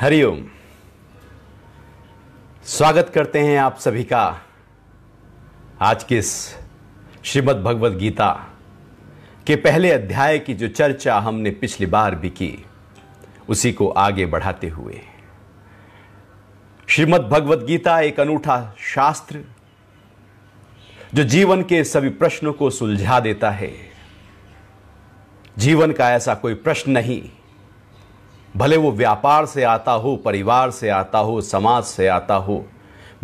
हरिओम स्वागत करते हैं आप सभी का आज के इस श्रीमद् भगवद गीता के पहले अध्याय की जो चर्चा हमने पिछली बार भी की उसी को आगे बढ़ाते हुए श्रीमद् भगवद गीता एक अनूठा शास्त्र जो जीवन के सभी प्रश्नों को सुलझा देता है जीवन का ऐसा कोई प्रश्न नहीं भले वो व्यापार से आता हो परिवार से आता हो समाज से आता हो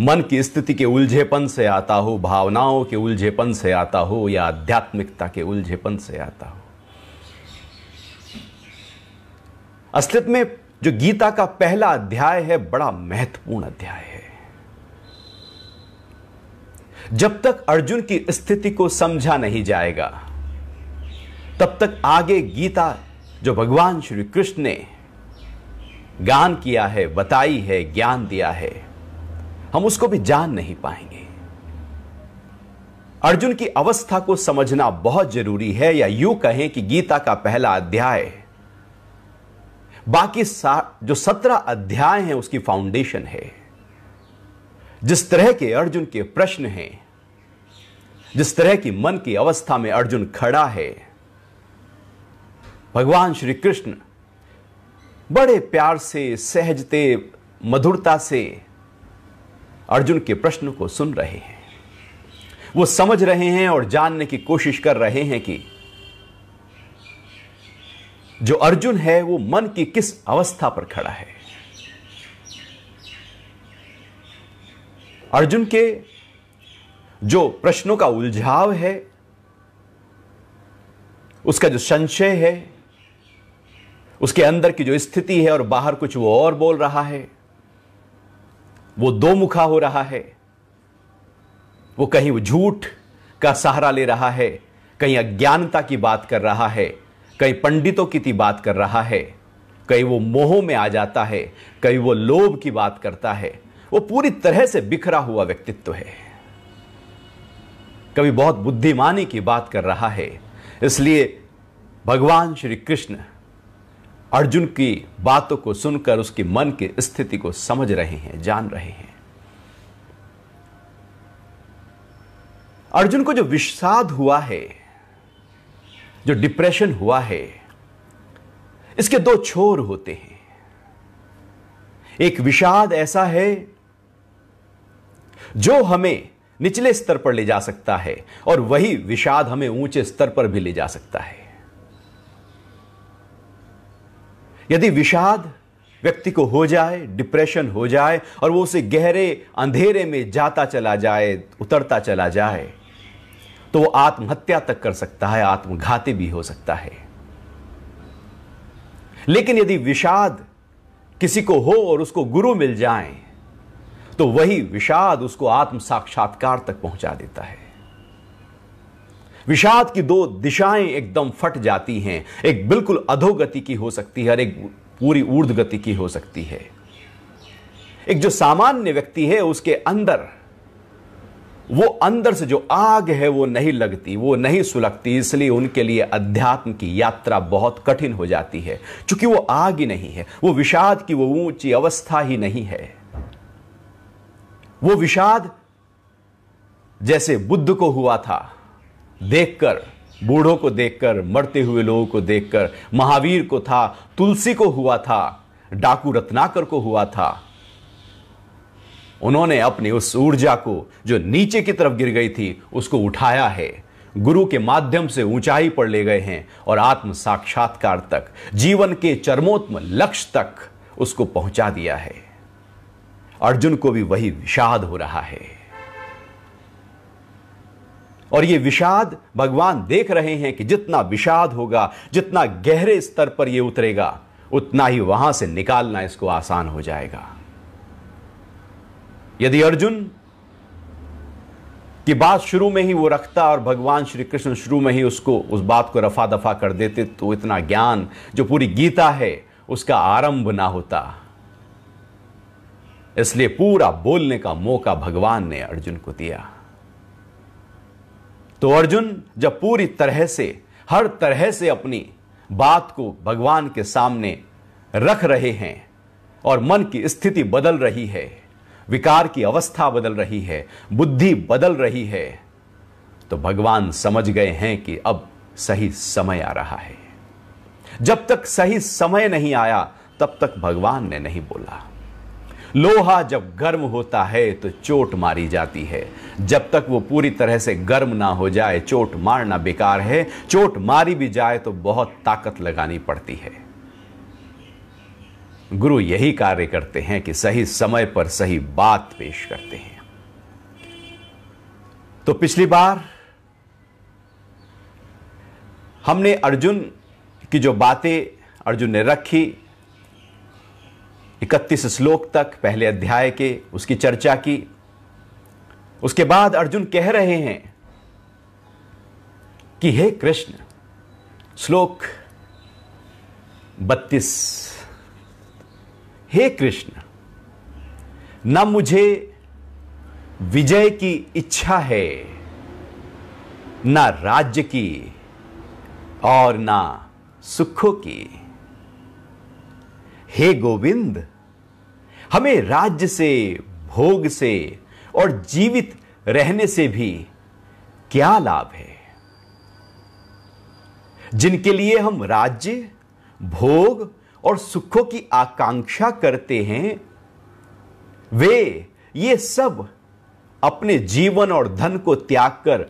मन की स्थिति के उलझेपन से आता हो भावनाओं के उलझेपन से आता हो या आध्यात्मिकता के उलझेपन से आता हो अस्तित्व में जो गीता का पहला अध्याय है बड़ा महत्वपूर्ण अध्याय है जब तक अर्जुन की स्थिति को समझा नहीं जाएगा तब तक आगे गीता जो भगवान श्री कृष्ण ने गान किया है बताई है ज्ञान दिया है हम उसको भी जान नहीं पाएंगे अर्जुन की अवस्था को समझना बहुत जरूरी है या यूं कहें कि गीता का पहला अध्याय बाकी जो सत्रह अध्याय हैं उसकी फाउंडेशन है जिस तरह के अर्जुन के प्रश्न हैं जिस तरह की मन की अवस्था में अर्जुन खड़ा है भगवान श्री कृष्ण बड़े प्यार से सहजते मधुरता से अर्जुन के प्रश्न को सुन रहे हैं वो समझ रहे हैं और जानने की कोशिश कर रहे हैं कि जो अर्जुन है वो मन की किस अवस्था पर खड़ा है अर्जुन के जो प्रश्नों का उलझाव है उसका जो संशय है उसके अंदर की जो स्थिति है और बाहर कुछ वो और बोल रहा है वो दो मुखा हो रहा है वो कहीं वो झूठ का सहारा ले रहा है कहीं अज्ञानता की बात कर रहा है कहीं पंडितों की ती बात कर रहा है कहीं वो मोह में आ जाता है कहीं वो लोभ की बात करता है वो पूरी तरह से बिखरा हुआ व्यक्तित्व है कभी बहुत बुद्धिमानी की बात कर रहा है इसलिए भगवान श्री कृष्ण अर्जुन की बातों को सुनकर उसके मन की स्थिति को समझ रहे हैं जान रहे हैं अर्जुन को जो विषाद हुआ है जो डिप्रेशन हुआ है इसके दो छोर होते हैं एक विषाद ऐसा है जो हमें निचले स्तर पर ले जा सकता है और वही विषाद हमें ऊंचे स्तर पर भी ले जा सकता है यदि विषाद व्यक्ति को हो जाए डिप्रेशन हो जाए और वो उसे गहरे अंधेरे में जाता चला जाए उतरता चला जाए तो वो आत्महत्या तक कर सकता है आत्मघाती भी हो सकता है लेकिन यदि विषाद किसी को हो और उसको गुरु मिल जाए तो वही विषाद उसको आत्म साक्षात्कार तक पहुंचा देता है विषाद की दो दिशाएं एकदम फट जाती हैं एक बिल्कुल अधोगति की हो सकती है और एक पूरी ऊर्ध गति की हो सकती है एक जो सामान्य व्यक्ति है उसके अंदर वो अंदर से जो आग है वो नहीं लगती वो नहीं सुलगती इसलिए उनके लिए अध्यात्म की यात्रा बहुत कठिन हो जाती है क्योंकि वो आग ही नहीं है वो विषाद की वो ऊंची अवस्था ही नहीं है वो विषाद जैसे बुद्ध को हुआ था देखकर बूढ़ों को देखकर मरते हुए लोगों को देखकर महावीर को था तुलसी को हुआ था डाकू रत्नाकर को हुआ था उन्होंने अपनी उस ऊर्जा को जो नीचे की तरफ गिर गई थी उसको उठाया है गुरु के माध्यम से ऊंचाई पर ले गए हैं और आत्म साक्षात्कार तक जीवन के चरमोत्म लक्ष्य तक उसको पहुंचा दिया है अर्जुन को भी वही विषाद हो रहा है और ये विषाद भगवान देख रहे हैं कि जितना विषाद होगा जितना गहरे स्तर पर ये उतरेगा उतना ही वहां से निकालना इसको आसान हो जाएगा यदि अर्जुन की बात शुरू में ही वो रखता और भगवान श्री कृष्ण शुरू में ही उसको उस बात को रफा दफा कर देते तो इतना ज्ञान जो पूरी गीता है उसका आरंभ ना होता इसलिए पूरा बोलने का मौका भगवान ने अर्जुन को दिया तो अर्जुन जब पूरी तरह से हर तरह से अपनी बात को भगवान के सामने रख रहे हैं और मन की स्थिति बदल रही है विकार की अवस्था बदल रही है बुद्धि बदल रही है तो भगवान समझ गए हैं कि अब सही समय आ रहा है जब तक सही समय नहीं आया तब तक भगवान ने नहीं बोला लोहा जब गर्म होता है तो चोट मारी जाती है जब तक वो पूरी तरह से गर्म ना हो जाए चोट मारना बेकार है चोट मारी भी जाए तो बहुत ताकत लगानी पड़ती है गुरु यही कार्य करते हैं कि सही समय पर सही बात पेश करते हैं तो पिछली बार हमने अर्जुन की जो बातें अर्जुन ने रखी इकतीस श्लोक तक पहले अध्याय के उसकी चर्चा की उसके बाद अर्जुन कह रहे हैं कि हे कृष्ण श्लोक बत्तीस हे कृष्ण न मुझे विजय की इच्छा है न राज्य की और ना सुखों की हे गोविंद हमें राज्य से भोग से और जीवित रहने से भी क्या लाभ है जिनके लिए हम राज्य भोग और सुखों की आकांक्षा करते हैं वे ये सब अपने जीवन और धन को त्याग कर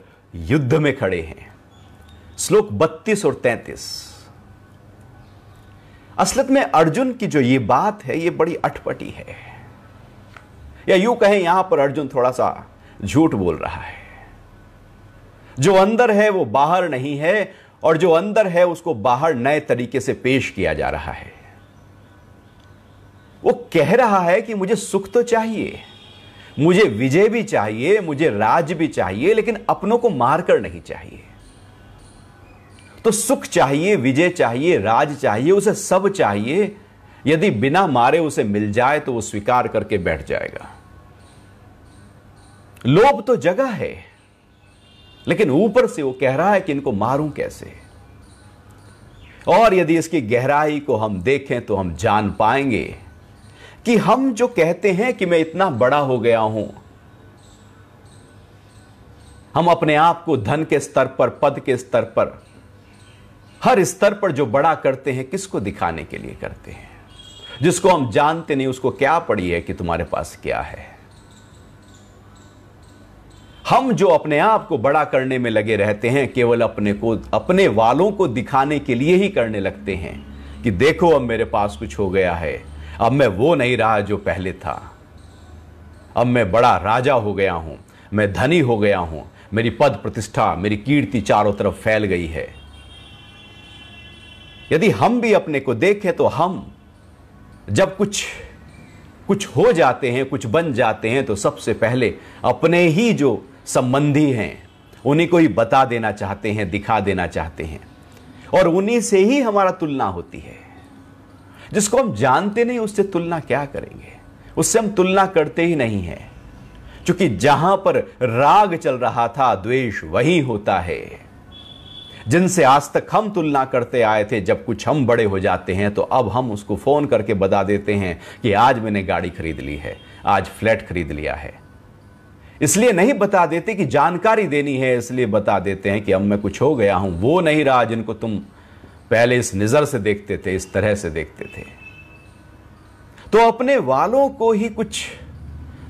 युद्ध में खड़े हैं श्लोक 32 और 33 असलत में अर्जुन की जो ये बात है ये बड़ी अटपटी है या यूं कहें यहां पर अर्जुन थोड़ा सा झूठ बोल रहा है जो अंदर है वो बाहर नहीं है और जो अंदर है उसको बाहर नए तरीके से पेश किया जा रहा है वो कह रहा है कि मुझे सुख तो चाहिए मुझे विजय भी चाहिए मुझे राज भी चाहिए लेकिन अपनों को मारकर नहीं चाहिए तो सुख चाहिए विजय चाहिए राज चाहिए उसे सब चाहिए यदि बिना मारे उसे मिल जाए तो वो स्वीकार करके बैठ जाएगा लोभ तो जगह है लेकिन ऊपर से वो कह रहा है कि इनको मारूं कैसे और यदि इसकी गहराई को हम देखें तो हम जान पाएंगे कि हम जो कहते हैं कि मैं इतना बड़ा हो गया हूं हम अपने आप को धन के स्तर पर पद के स्तर पर हर स्तर पर जो बड़ा करते हैं किसको दिखाने के लिए करते हैं जिसको हम जानते नहीं उसको क्या पड़ी है कि तुम्हारे पास क्या है हम जो अपने आप को बड़ा करने में लगे रहते हैं केवल अपने को अपने वालों को दिखाने के लिए ही करने लगते हैं कि देखो अब मेरे पास कुछ हो गया है अब मैं वो नहीं रहा जो पहले था अब मैं बड़ा राजा हो गया हूं मैं धनी हो गया हूं मेरी पद प्रतिष्ठा मेरी कीर्ति चारों तरफ फैल गई है यदि हम भी अपने को देखें तो हम जब कुछ कुछ हो जाते हैं कुछ बन जाते हैं तो सबसे पहले अपने ही जो संबंधी हैं उन्हीं को ही बता देना चाहते हैं दिखा देना चाहते हैं और उन्हीं से ही हमारा तुलना होती है जिसको हम जानते नहीं उससे तुलना क्या करेंगे उससे हम तुलना करते ही नहीं हैं क्योंकि जहां पर राग चल रहा था द्वेष वही होता है जिनसे आज तक हम तुलना करते आए थे जब कुछ हम बड़े हो जाते हैं तो अब हम उसको फ़ोन करके बता देते हैं कि आज मैंने गाड़ी खरीद ली है आज फ्लैट खरीद लिया है इसलिए नहीं बता देते कि जानकारी देनी है इसलिए बता देते हैं कि अब मैं कुछ हो गया हूं वो नहीं रहा जिनको तुम पहले इस नज़र से देखते थे इस तरह से देखते थे तो अपने वालों को ही कुछ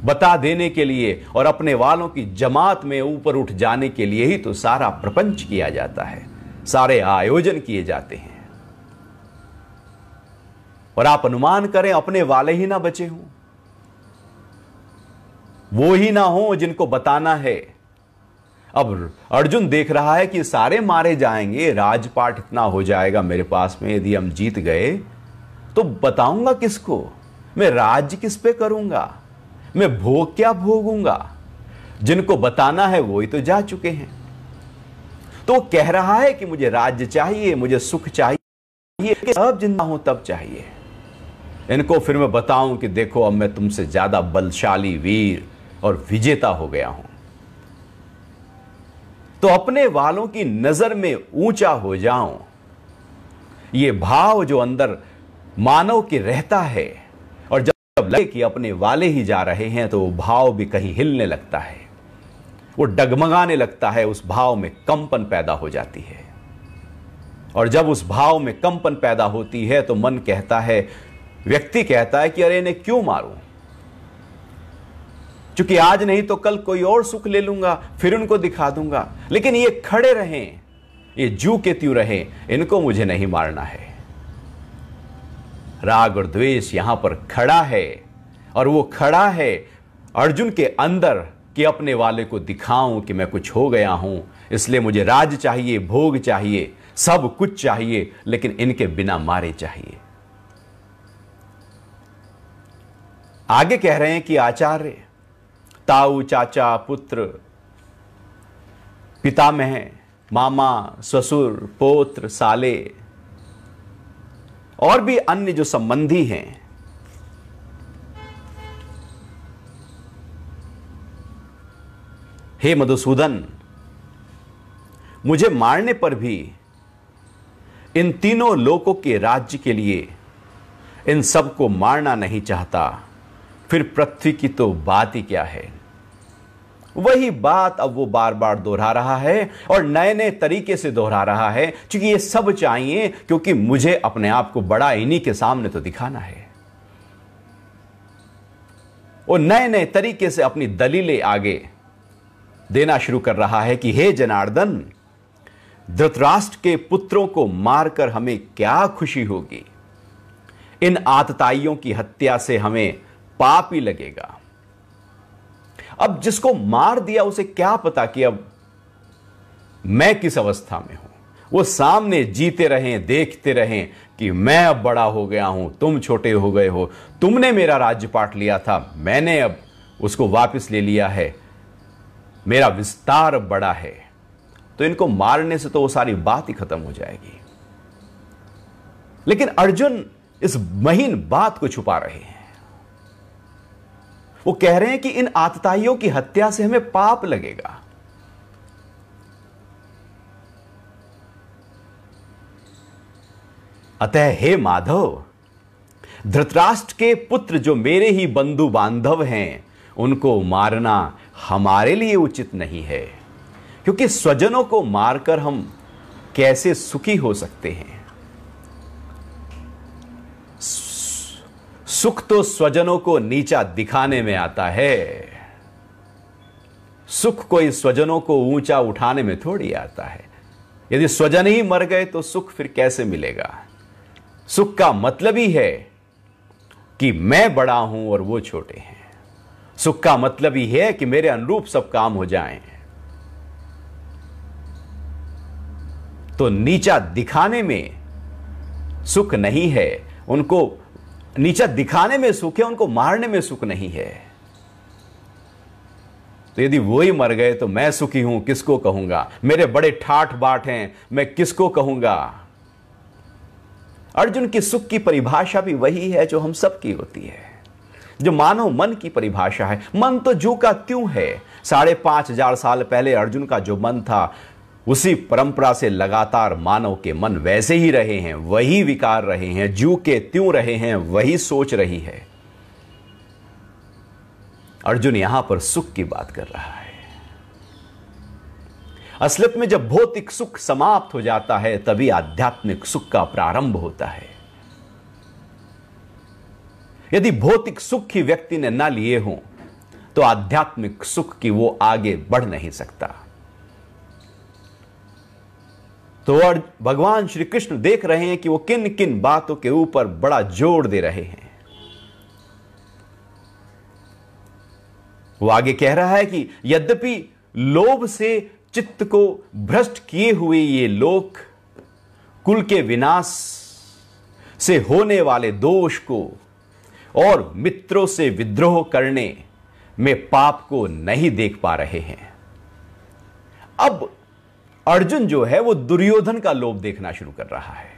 बता देने के लिए और अपने वालों की जमात में ऊपर उठ जाने के लिए ही तो सारा प्रपंच किया जाता है सारे आयोजन किए जाते हैं और आप अनुमान करें अपने वाले ही ना बचे हों वो ही ना हो जिनको बताना है अब अर्जुन देख रहा है कि सारे मारे जाएंगे राजपाट इतना हो जाएगा मेरे पास में यदि हम जीत गए तो बताऊंगा किसको मैं राज किस पे करूंगा मैं भोग क्या भोगूंगा जिनको बताना है वो ही तो जा चुके हैं तो वो कह रहा है कि मुझे राज्य चाहिए मुझे सुख चाहिए अब जिंदा हूं तब चाहिए इनको फिर मैं बताऊं कि देखो अब मैं तुमसे ज्यादा बलशाली वीर और विजेता हो गया हूं तो अपने वालों की नजर में ऊंचा हो जाऊं ये भाव जो अंदर मानव के रहता है जब लगे कि अपने वाले ही जा रहे हैं तो वो भाव भी कहीं हिलने लगता है वो डगमगाने लगता है उस भाव में कंपन पैदा हो जाती है और जब उस भाव में कंपन पैदा होती है तो मन कहता है व्यक्ति कहता है कि अरे इन्हें क्यों मारूं क्योंकि आज नहीं तो कल कोई और सुख ले लूंगा फिर उनको दिखा दूंगा लेकिन ये खड़े रहें ये जू के त्यू रहें इनको मुझे नहीं मारना है राग और द्वेष यहां पर खड़ा है और वो खड़ा है अर्जुन के अंदर कि अपने वाले को दिखाऊं कि मैं कुछ हो गया हूं इसलिए मुझे राज चाहिए भोग चाहिए सब कुछ चाहिए लेकिन इनके बिना मारे चाहिए आगे कह रहे हैं कि आचार्य ताऊ चाचा पुत्र पितामह मामा ससुर पोत्र साले और भी अन्य जो संबंधी हैं हे मधुसूदन मुझे मारने पर भी इन तीनों लोकों के राज्य के लिए इन सबको मारना नहीं चाहता फिर पृथ्वी की तो बात ही क्या है वही बात अब वो बार बार दोहरा रहा है और नए नए तरीके से दोहरा रहा है क्योंकि ये सब चाहिए क्योंकि मुझे अपने आप को बड़ा इन्हीं के सामने तो दिखाना है वो नए नए तरीके से अपनी दलीलें आगे देना शुरू कर रहा है कि हे जनार्दन धृतराष्ट्र के पुत्रों को मारकर हमें क्या खुशी होगी इन आतताइयों की हत्या से हमें पाप ही लगेगा अब जिसको मार दिया उसे क्या पता कि अब मैं किस अवस्था में हूं वो सामने जीते रहें देखते रहें कि मैं अब बड़ा हो गया हूं तुम छोटे हो गए हो तुमने मेरा राज्य लिया था मैंने अब उसको वापस ले लिया है मेरा विस्तार बड़ा है तो इनको मारने से तो वो सारी बात ही खत्म हो जाएगी लेकिन अर्जुन इस महीन बात को छुपा रहे हैं वो कह रहे हैं कि इन आतताइयों की हत्या से हमें पाप लगेगा अतः हे माधव धृतराष्ट्र के पुत्र जो मेरे ही बंधु बांधव हैं उनको मारना हमारे लिए उचित नहीं है क्योंकि स्वजनों को मारकर हम कैसे सुखी हो सकते हैं सुख तो स्वजनों को नीचा दिखाने में आता है सुख कोई स्वजनों को ऊंचा उठाने में थोड़ी आता है यदि स्वजन ही मर गए तो सुख फिर कैसे मिलेगा सुख का मतलब ही है कि मैं बड़ा हूं और वो छोटे हैं सुख का मतलब ही है कि मेरे अनुरूप सब काम हो जाएं तो नीचा दिखाने में सुख नहीं है उनको नीचा दिखाने में सुख है उनको मारने में सुख नहीं है तो यदि वो ही मर गए तो मैं सुखी हूं किसको कहूंगा मेरे बड़े ठाठ बाट हैं मैं किसको कहूंगा अर्जुन की सुख की परिभाषा भी वही है जो हम सब की होती है जो मानव मन की परिभाषा है मन तो जू का त्यों है साढ़े पांच हजार साल पहले अर्जुन का जो मन था उसी परंपरा से लगातार मानव के मन वैसे ही रहे हैं वही विकार रहे हैं जू के त्यों रहे हैं वही सोच रही है अर्जुन यहां पर सुख की बात कर रहा है असलत में जब भौतिक सुख समाप्त हो जाता है तभी आध्यात्मिक सुख का प्रारंभ होता है यदि भौतिक सुख ही व्यक्ति ने ना लिए हो तो आध्यात्मिक सुख की वो आगे बढ़ नहीं सकता तो और भगवान श्री कृष्ण देख रहे हैं कि वो किन किन बातों के ऊपर बड़ा जोर दे रहे हैं वो आगे कह रहा है कि यद्यपि लोभ से चित्त को भ्रष्ट किए हुए ये लोक कुल के विनाश से होने वाले दोष को और मित्रों से विद्रोह करने में पाप को नहीं देख पा रहे हैं अब अर्जुन जो है वो दुर्योधन का लोभ देखना शुरू कर रहा है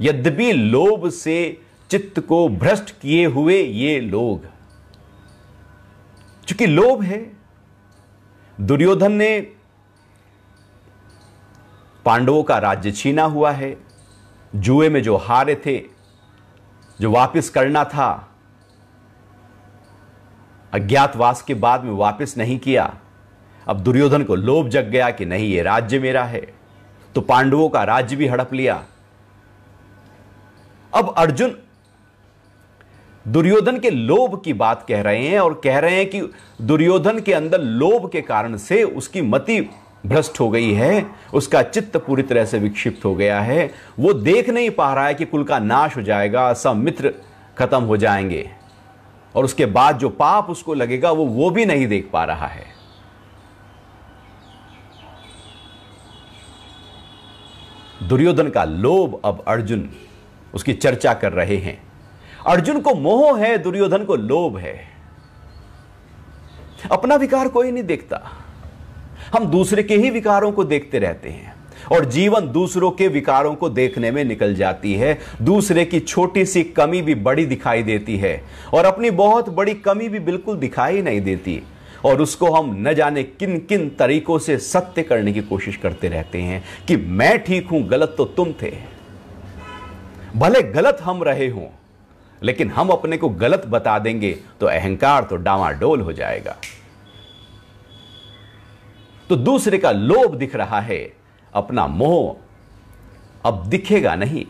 यद्यपि लोभ से चित्त को भ्रष्ट किए हुए ये लोग चूंकि लोभ है दुर्योधन ने पांडवों का राज्य छीना हुआ है जुए में जो हारे थे जो वापस करना था अज्ञातवास के बाद में वापस नहीं किया अब दुर्योधन को लोभ जग गया कि नहीं ये राज्य मेरा है तो पांडवों का राज्य भी हड़प लिया अब अर्जुन दुर्योधन के लोभ की बात कह रहे हैं और कह रहे हैं कि दुर्योधन के अंदर लोभ के कारण से उसकी मति भ्रष्ट हो गई है उसका चित्त पूरी तरह से विक्षिप्त हो गया है वो देख नहीं पा रहा है कि कुल का नाश हो जाएगा सब मित्र खत्म हो जाएंगे और उसके बाद जो पाप उसको लगेगा वो वो भी नहीं देख पा रहा है दुर्योधन का लोभ अब अर्जुन उसकी चर्चा कर रहे हैं अर्जुन को मोह है दुर्योधन को लोभ है अपना विकार कोई नहीं देखता हम दूसरे के ही विकारों को देखते रहते हैं और जीवन दूसरों के विकारों को देखने में निकल जाती है दूसरे की छोटी सी कमी भी बड़ी दिखाई देती है और अपनी बहुत बड़ी कमी भी बिल्कुल दिखाई नहीं देती और उसको हम न जाने किन किन तरीकों से सत्य करने की कोशिश करते रहते हैं कि मैं ठीक हूं गलत तो तुम थे भले गलत हम रहे हों लेकिन हम अपने को गलत बता देंगे तो अहंकार तो डावाडोल हो जाएगा तो दूसरे का लोभ दिख रहा है अपना मोह अब दिखेगा नहीं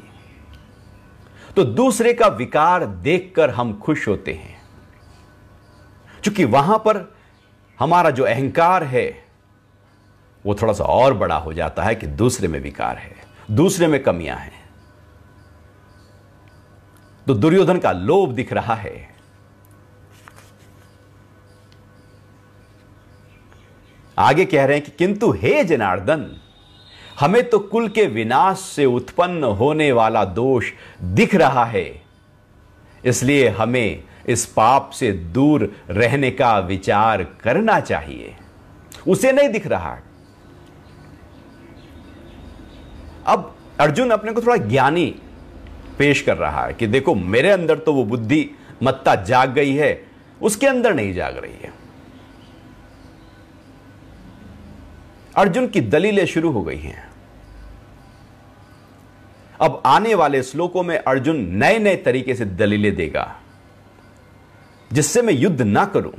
तो दूसरे का विकार देखकर हम खुश होते हैं क्योंकि वहां पर हमारा जो अहंकार है वो थोड़ा सा और बड़ा हो जाता है कि दूसरे में विकार है दूसरे में कमियां हैं तो दुर्योधन का लोभ दिख रहा है आगे कह रहे हैं कि किंतु हे जनार्दन हमें तो कुल के विनाश से उत्पन्न होने वाला दोष दिख रहा है इसलिए हमें इस पाप से दूर रहने का विचार करना चाहिए उसे नहीं दिख रहा अब अर्जुन अपने को थोड़ा ज्ञानी पेश कर रहा है कि देखो मेरे अंदर तो वो बुद्धि मत्ता जाग गई है उसके अंदर नहीं जाग रही है अर्जुन की दलीलें शुरू हो गई हैं अब आने वाले श्लोकों में अर्जुन नए नए तरीके से दलीलें देगा जिससे मैं युद्ध ना करूं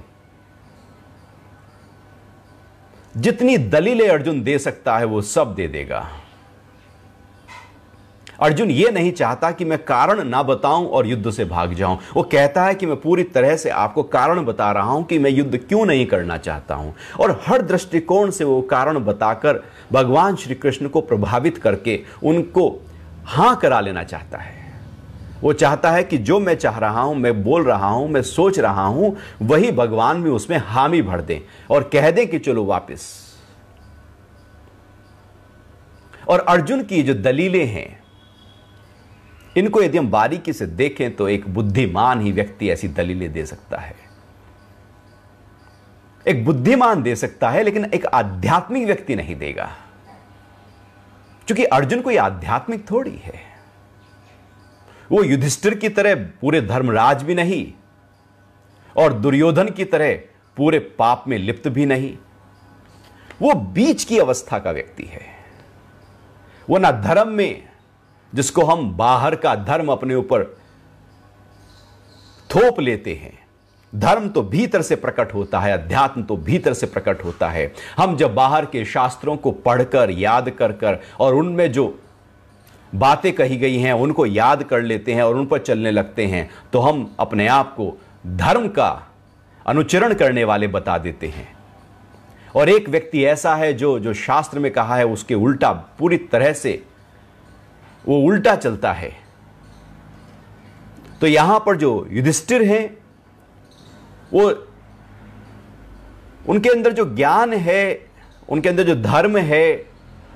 जितनी दलीलें अर्जुन दे सकता है वो सब दे देगा अर्जुन ये नहीं चाहता कि मैं कारण ना बताऊं और युद्ध से भाग जाऊं वो कहता है कि मैं पूरी तरह से आपको कारण बता रहा हूं कि मैं युद्ध क्यों नहीं करना चाहता हूं और हर दृष्टिकोण से वो कारण बताकर भगवान श्री कृष्ण को प्रभावित करके उनको हां करा लेना चाहता है वो चाहता है कि जो मैं चाह रहा हूं मैं बोल रहा हूं मैं सोच रहा हूं वही भगवान भी उसमें हामी भर दें और कह दें कि चलो वापस और अर्जुन की जो दलीलें हैं इनको यदि हम बारीकी से देखें तो एक बुद्धिमान ही व्यक्ति ऐसी दलीलें दे सकता है एक बुद्धिमान दे सकता है लेकिन एक आध्यात्मिक व्यक्ति नहीं देगा क्योंकि अर्जुन कोई आध्यात्मिक थोड़ी है वो युधिष्ठिर की तरह पूरे धर्मराज भी नहीं और दुर्योधन की तरह पूरे पाप में लिप्त भी नहीं वो बीच की अवस्था का व्यक्ति है वो ना धर्म में जिसको हम बाहर का धर्म अपने ऊपर थोप लेते हैं धर्म तो भीतर से प्रकट होता है अध्यात्म तो भीतर से प्रकट होता है हम जब बाहर के शास्त्रों को पढ़कर याद कर कर और उनमें जो बातें कही गई हैं उनको याद कर लेते हैं और उन पर चलने लगते हैं तो हम अपने आप को धर्म का अनुचरण करने वाले बता देते हैं और एक व्यक्ति ऐसा है जो जो शास्त्र में कहा है उसके उल्टा पूरी तरह से वो उल्टा चलता है तो यहां पर जो युधिष्ठिर हैं वो उनके अंदर जो ज्ञान है उनके अंदर जो धर्म है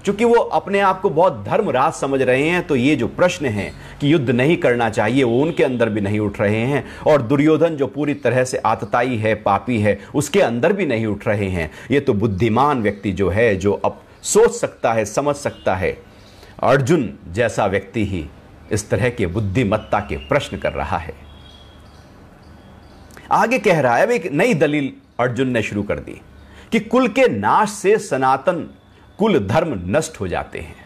चूंकि वो अपने आप को बहुत धर्मराज समझ रहे हैं तो ये जो प्रश्न है कि युद्ध नहीं करना चाहिए वो उनके अंदर भी नहीं उठ रहे हैं और दुर्योधन जो पूरी तरह से आतताई है पापी है उसके अंदर भी नहीं उठ रहे हैं ये तो बुद्धिमान व्यक्ति जो है जो अब सोच सकता है समझ सकता है अर्जुन जैसा व्यक्ति ही इस तरह के बुद्धिमत्ता के प्रश्न कर रहा है आगे कह रहा है अब एक नई दलील अर्जुन ने शुरू कर दी कि कुल के नाश से सनातन कुल धर्म नष्ट हो जाते हैं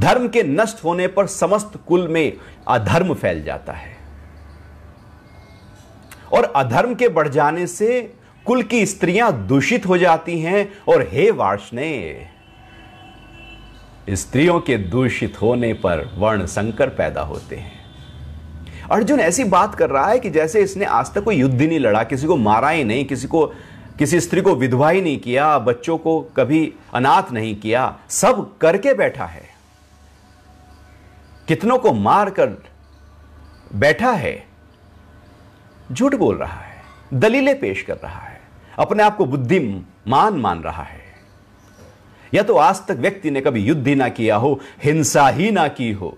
धर्म के नष्ट होने पर समस्त कुल में अधर्म फैल जाता है और अधर्म के बढ़ जाने से कुल की स्त्रियां दूषित हो जाती हैं और हे वार्षण स्त्रियों के दूषित होने पर वर्ण संकर पैदा होते हैं अर्जुन ऐसी बात कर रहा है कि जैसे इसने आज तक कोई युद्ध नहीं लड़ा किसी को मारा ही नहीं किसी को किसी स्त्री को विधवा ही नहीं किया बच्चों को कभी अनाथ नहीं किया सब करके बैठा है कितनों को मार कर बैठा है झूठ बोल रहा है दलीलें पेश कर रहा है अपने आप को बुद्धिमान मान रहा है या तो आज तक व्यक्ति ने कभी युद्ध ही ना किया हो हिंसा ही ना की हो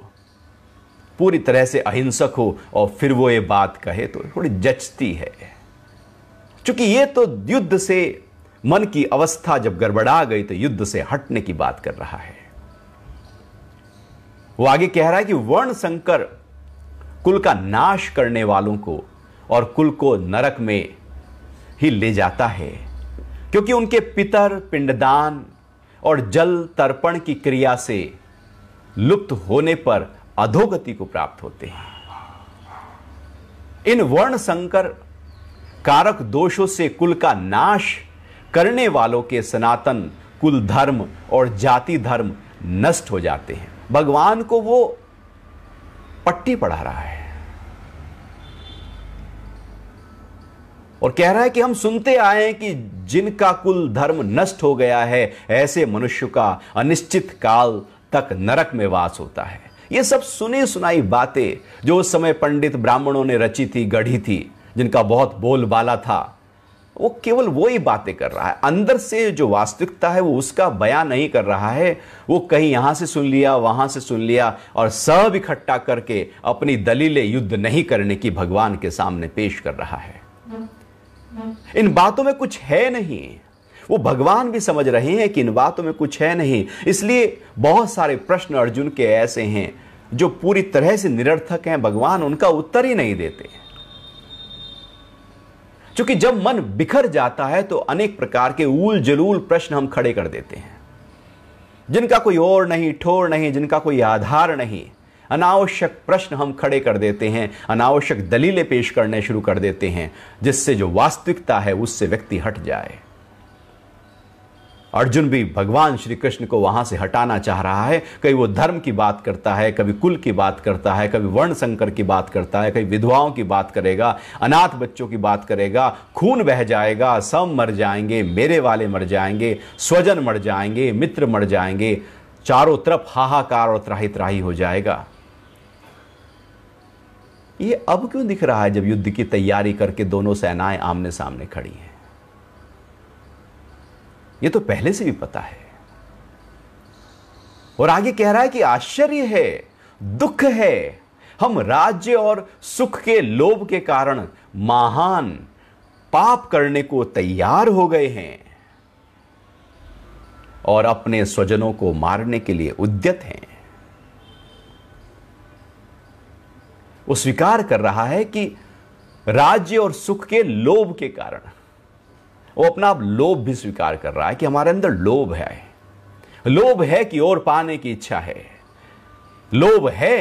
पूरी तरह से अहिंसक हो और फिर वो ये बात कहे तो थोड़ी जचती है चूंकि ये तो युद्ध से मन की अवस्था जब गड़बड़ा गई तो युद्ध से हटने की बात कर रहा है वो आगे कह रहा है कि वर्ण संकर कुल का नाश करने वालों को और कुल को नरक में ही ले जाता है क्योंकि उनके पितर पिंडदान और जल तर्पण की क्रिया से लुप्त होने पर अधोगति को प्राप्त होते हैं इन वर्ण संकर कारक दोषों से कुल का नाश करने वालों के सनातन कुल धर्म और जाति धर्म नष्ट हो जाते हैं भगवान को वो पट्टी पढ़ा रहा है और कह रहा है कि हम सुनते आए हैं कि जिनका कुल धर्म नष्ट हो गया है ऐसे मनुष्य का अनिश्चित काल तक नरक में वास होता है ये सब सुनी सुनाई बातें जो उस समय पंडित ब्राह्मणों ने रची थी गढ़ी थी जिनका बहुत बोलबाला था वो केवल वो ही बातें कर रहा है अंदर से जो वास्तविकता है वो उसका बयान नहीं कर रहा है वो कहीं यहां से सुन लिया वहां से सुन लिया और सब इकट्ठा करके अपनी दलीलें युद्ध नहीं करने की भगवान के सामने पेश कर रहा है इन बातों में कुछ है नहीं वो भगवान भी समझ रहे हैं कि इन बातों में कुछ है नहीं इसलिए बहुत सारे प्रश्न अर्जुन के ऐसे हैं जो पूरी तरह से निरर्थक हैं भगवान उनका उत्तर ही नहीं देते हैं क्योंकि जब मन बिखर जाता है तो अनेक प्रकार के ऊल जलूल प्रश्न हम खड़े कर देते हैं जिनका कोई और नहीं ठोर नहीं जिनका कोई आधार नहीं अनावश्यक प्रश्न हम खड़े कर देते हैं अनावश्यक दलीलें पेश करने शुरू कर देते हैं जिससे जो वास्तविकता है उससे व्यक्ति हट जाए अर्जुन भी भगवान श्री कृष्ण को वहां से हटाना चाह रहा है कहीं वो धर्म की बात करता है कभी कुल की बात करता है कभी वर्ण संकर की बात करता है कहीं विधवाओं की बात करेगा अनाथ बच्चों की बात करेगा खून बह जाएगा सब मर जाएंगे मेरे वाले मर जाएंगे स्वजन मर जाएंगे मित्र मर जाएंगे चारों तरफ हाहाकार और त्राही त्राही हो जाएगा ये अब क्यों दिख रहा है जब युद्ध की तैयारी करके दोनों सेनाएं आमने सामने खड़ी हैं ये तो पहले से भी पता है और आगे कह रहा है कि आश्चर्य है दुख है हम राज्य और सुख के लोभ के कारण महान पाप करने को तैयार हो गए हैं और अपने स्वजनों को मारने के लिए उद्यत हैं वो स्वीकार कर रहा है कि राज्य और सुख के लोभ के कारण वो अपना लोभ भी स्वीकार कर रहा है कि हमारे अंदर लोभ है लोभ है कि और पाने की इच्छा है लोभ है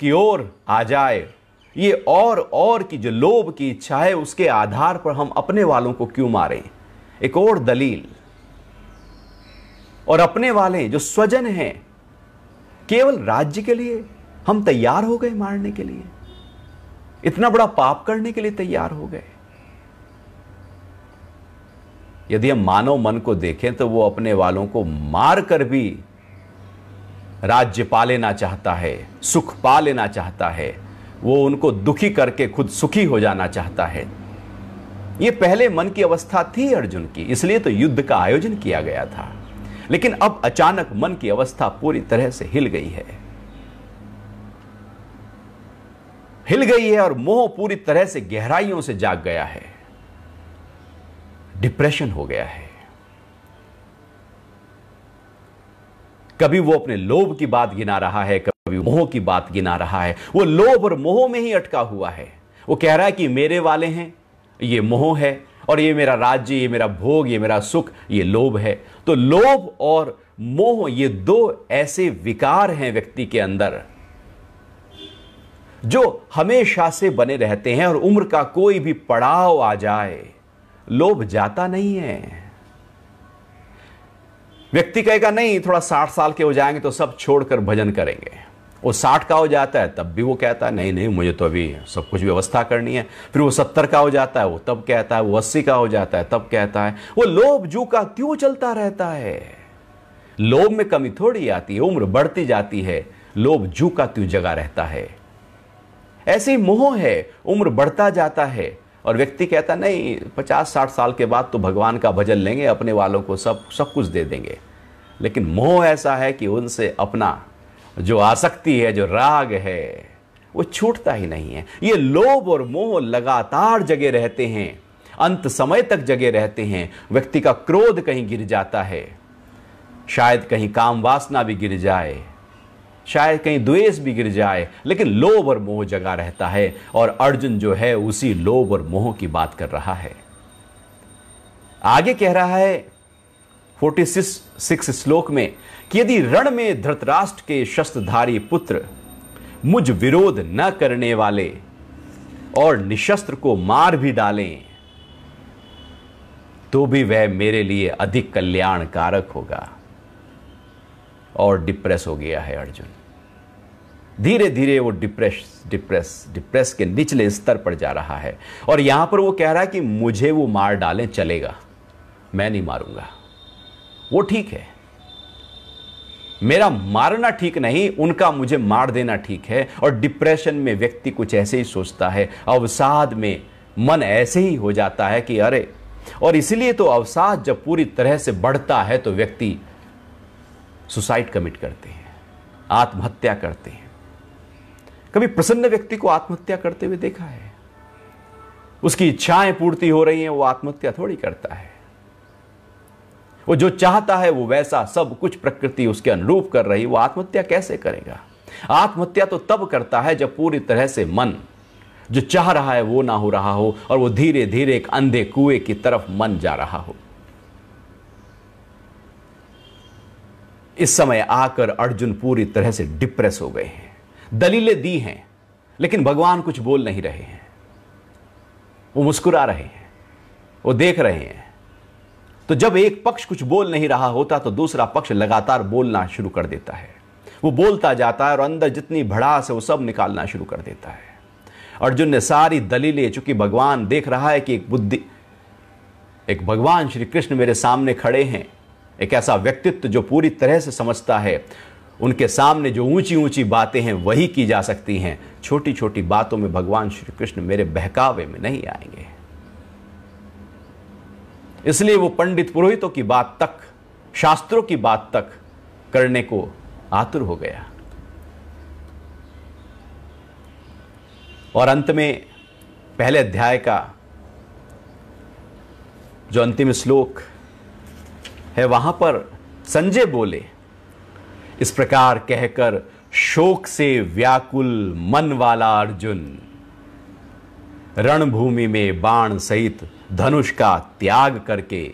कि और आ जाए ये और और की जो लोभ की इच्छा है उसके आधार पर हम अपने वालों को क्यों मारें एक और दलील और अपने वाले जो स्वजन हैं केवल राज्य के लिए हम तैयार हो गए मारने के लिए इतना बड़ा पाप करने के लिए तैयार हो गए यदि हम मानव मन को देखें तो वो अपने वालों को मार कर भी राज्य पा लेना चाहता है सुख पा लेना चाहता है वो उनको दुखी करके खुद सुखी हो जाना चाहता है ये पहले मन की अवस्था थी अर्जुन की इसलिए तो युद्ध का आयोजन किया गया था लेकिन अब अचानक मन की अवस्था पूरी तरह से हिल गई है हिल गई है और मोह पूरी तरह से गहराइयों से जाग गया है डिप्रेशन हो गया है कभी वो अपने लोभ की बात गिना रहा है कभी मोह की बात गिना रहा है वो लोभ और मोह में ही अटका हुआ है वो कह रहा है कि मेरे वाले हैं ये मोह है और ये मेरा राज्य ये मेरा भोग ये मेरा सुख ये लोभ है तो लोभ और मोह ये दो ऐसे विकार हैं व्यक्ति के अंदर जो हमेशा से बने रहते हैं और उम्र का कोई भी पड़ाव आ जाए लोभ जाता नहीं है व्यक्ति कहेगा नहीं थोड़ा साठ साल के हो जाएंगे तो सब छोड़कर भजन करेंगे वो साठ का हो जाता है तब भी वो कहता है नहीं नहीं मुझे तो अभी सब कुछ व्यवस्था करनी है फिर वो सत्तर का हो जाता है वो तब कहता है वो अस्सी का हो जाता है तब कहता है वो लोभ जू का क्यों चलता रहता है लोभ में कमी थोड़ी आती है उम्र बढ़ती जाती है लोभ जू का क्यों जगा रहता है ऐसे मोह है उम्र बढ़ता जाता है और व्यक्ति कहता नहीं पचास साठ साल के बाद तो भगवान का भजन लेंगे अपने वालों को सब सब कुछ दे देंगे लेकिन मोह ऐसा है कि उनसे अपना जो आसक्ति है जो राग है वो छूटता ही नहीं है ये लोभ और मोह लगातार जगे रहते हैं अंत समय तक जगे रहते हैं व्यक्ति का क्रोध कहीं गिर जाता है शायद कहीं काम वासना भी गिर जाए शायद कहीं द्वेष भी गिर जाए लेकिन लोभ और मोह जगा रहता है और अर्जुन जो है उसी लोभ और मोह की बात कर रहा है आगे कह रहा है फोर्टी सिक्स श्लोक में कि यदि रण में धृतराष्ट्र के शस्त्रधारी पुत्र मुझ विरोध न करने वाले और निशस्त्र को मार भी डालें तो भी वह मेरे लिए अधिक कल्याणकारक होगा और डिप्रेस हो गया है अर्जुन धीरे धीरे वो डिप्रेस डिप्रेस डिप्रेस के निचले स्तर पर जा रहा है और यहां पर वो कह रहा है कि मुझे वो मार डालें चलेगा मैं नहीं मारूंगा वो ठीक है मेरा मारना ठीक नहीं उनका मुझे मार देना ठीक है और डिप्रेशन में व्यक्ति कुछ ऐसे ही सोचता है अवसाद में मन ऐसे ही हो जाता है कि अरे और इसलिए तो अवसाद जब पूरी तरह से बढ़ता है तो व्यक्ति सुसाइड कमिट करते हैं आत्महत्या करते हैं कभी प्रसन्न व्यक्ति को आत्महत्या करते हुए देखा है उसकी इच्छाएं पूर्ति हो रही हैं वो आत्महत्या थोड़ी करता है वो जो चाहता है वो वैसा सब कुछ प्रकृति उसके अनुरूप कर रही वो आत्महत्या कैसे करेगा आत्महत्या तो तब करता है जब पूरी तरह से मन जो चाह रहा है वो ना हो रहा हो और वो धीरे धीरे एक अंधे कुएं की तरफ मन जा रहा हो इस समय आकर अर्जुन पूरी तरह से डिप्रेस हो गए हैं दलीलें दी हैं लेकिन भगवान कुछ बोल नहीं रहे हैं वो मुस्कुरा रहे हैं वो देख रहे हैं तो जब एक पक्ष कुछ बोल नहीं रहा होता तो दूसरा पक्ष लगातार बोलना शुरू कर देता है वो बोलता जाता है और अंदर जितनी भड़ास है वो सब निकालना शुरू कर देता है अर्जुन ने सारी दलीलें चूंकि भगवान देख रहा है कि एक बुद्धि एक भगवान श्री कृष्ण मेरे सामने खड़े हैं एक ऐसा व्यक्तित्व जो पूरी तरह से समझता है उनके सामने जो ऊंची ऊंची बातें हैं वही की जा सकती हैं छोटी छोटी बातों में भगवान श्री कृष्ण मेरे बहकावे में नहीं आएंगे इसलिए वो पंडित पुरोहितों की बात तक शास्त्रों की बात तक करने को आतुर हो गया और अंत में पहले अध्याय का जो अंतिम श्लोक है वहां पर संजय बोले इस प्रकार कहकर शोक से व्याकुल मन वाला अर्जुन रणभूमि में बाण सहित धनुष का त्याग करके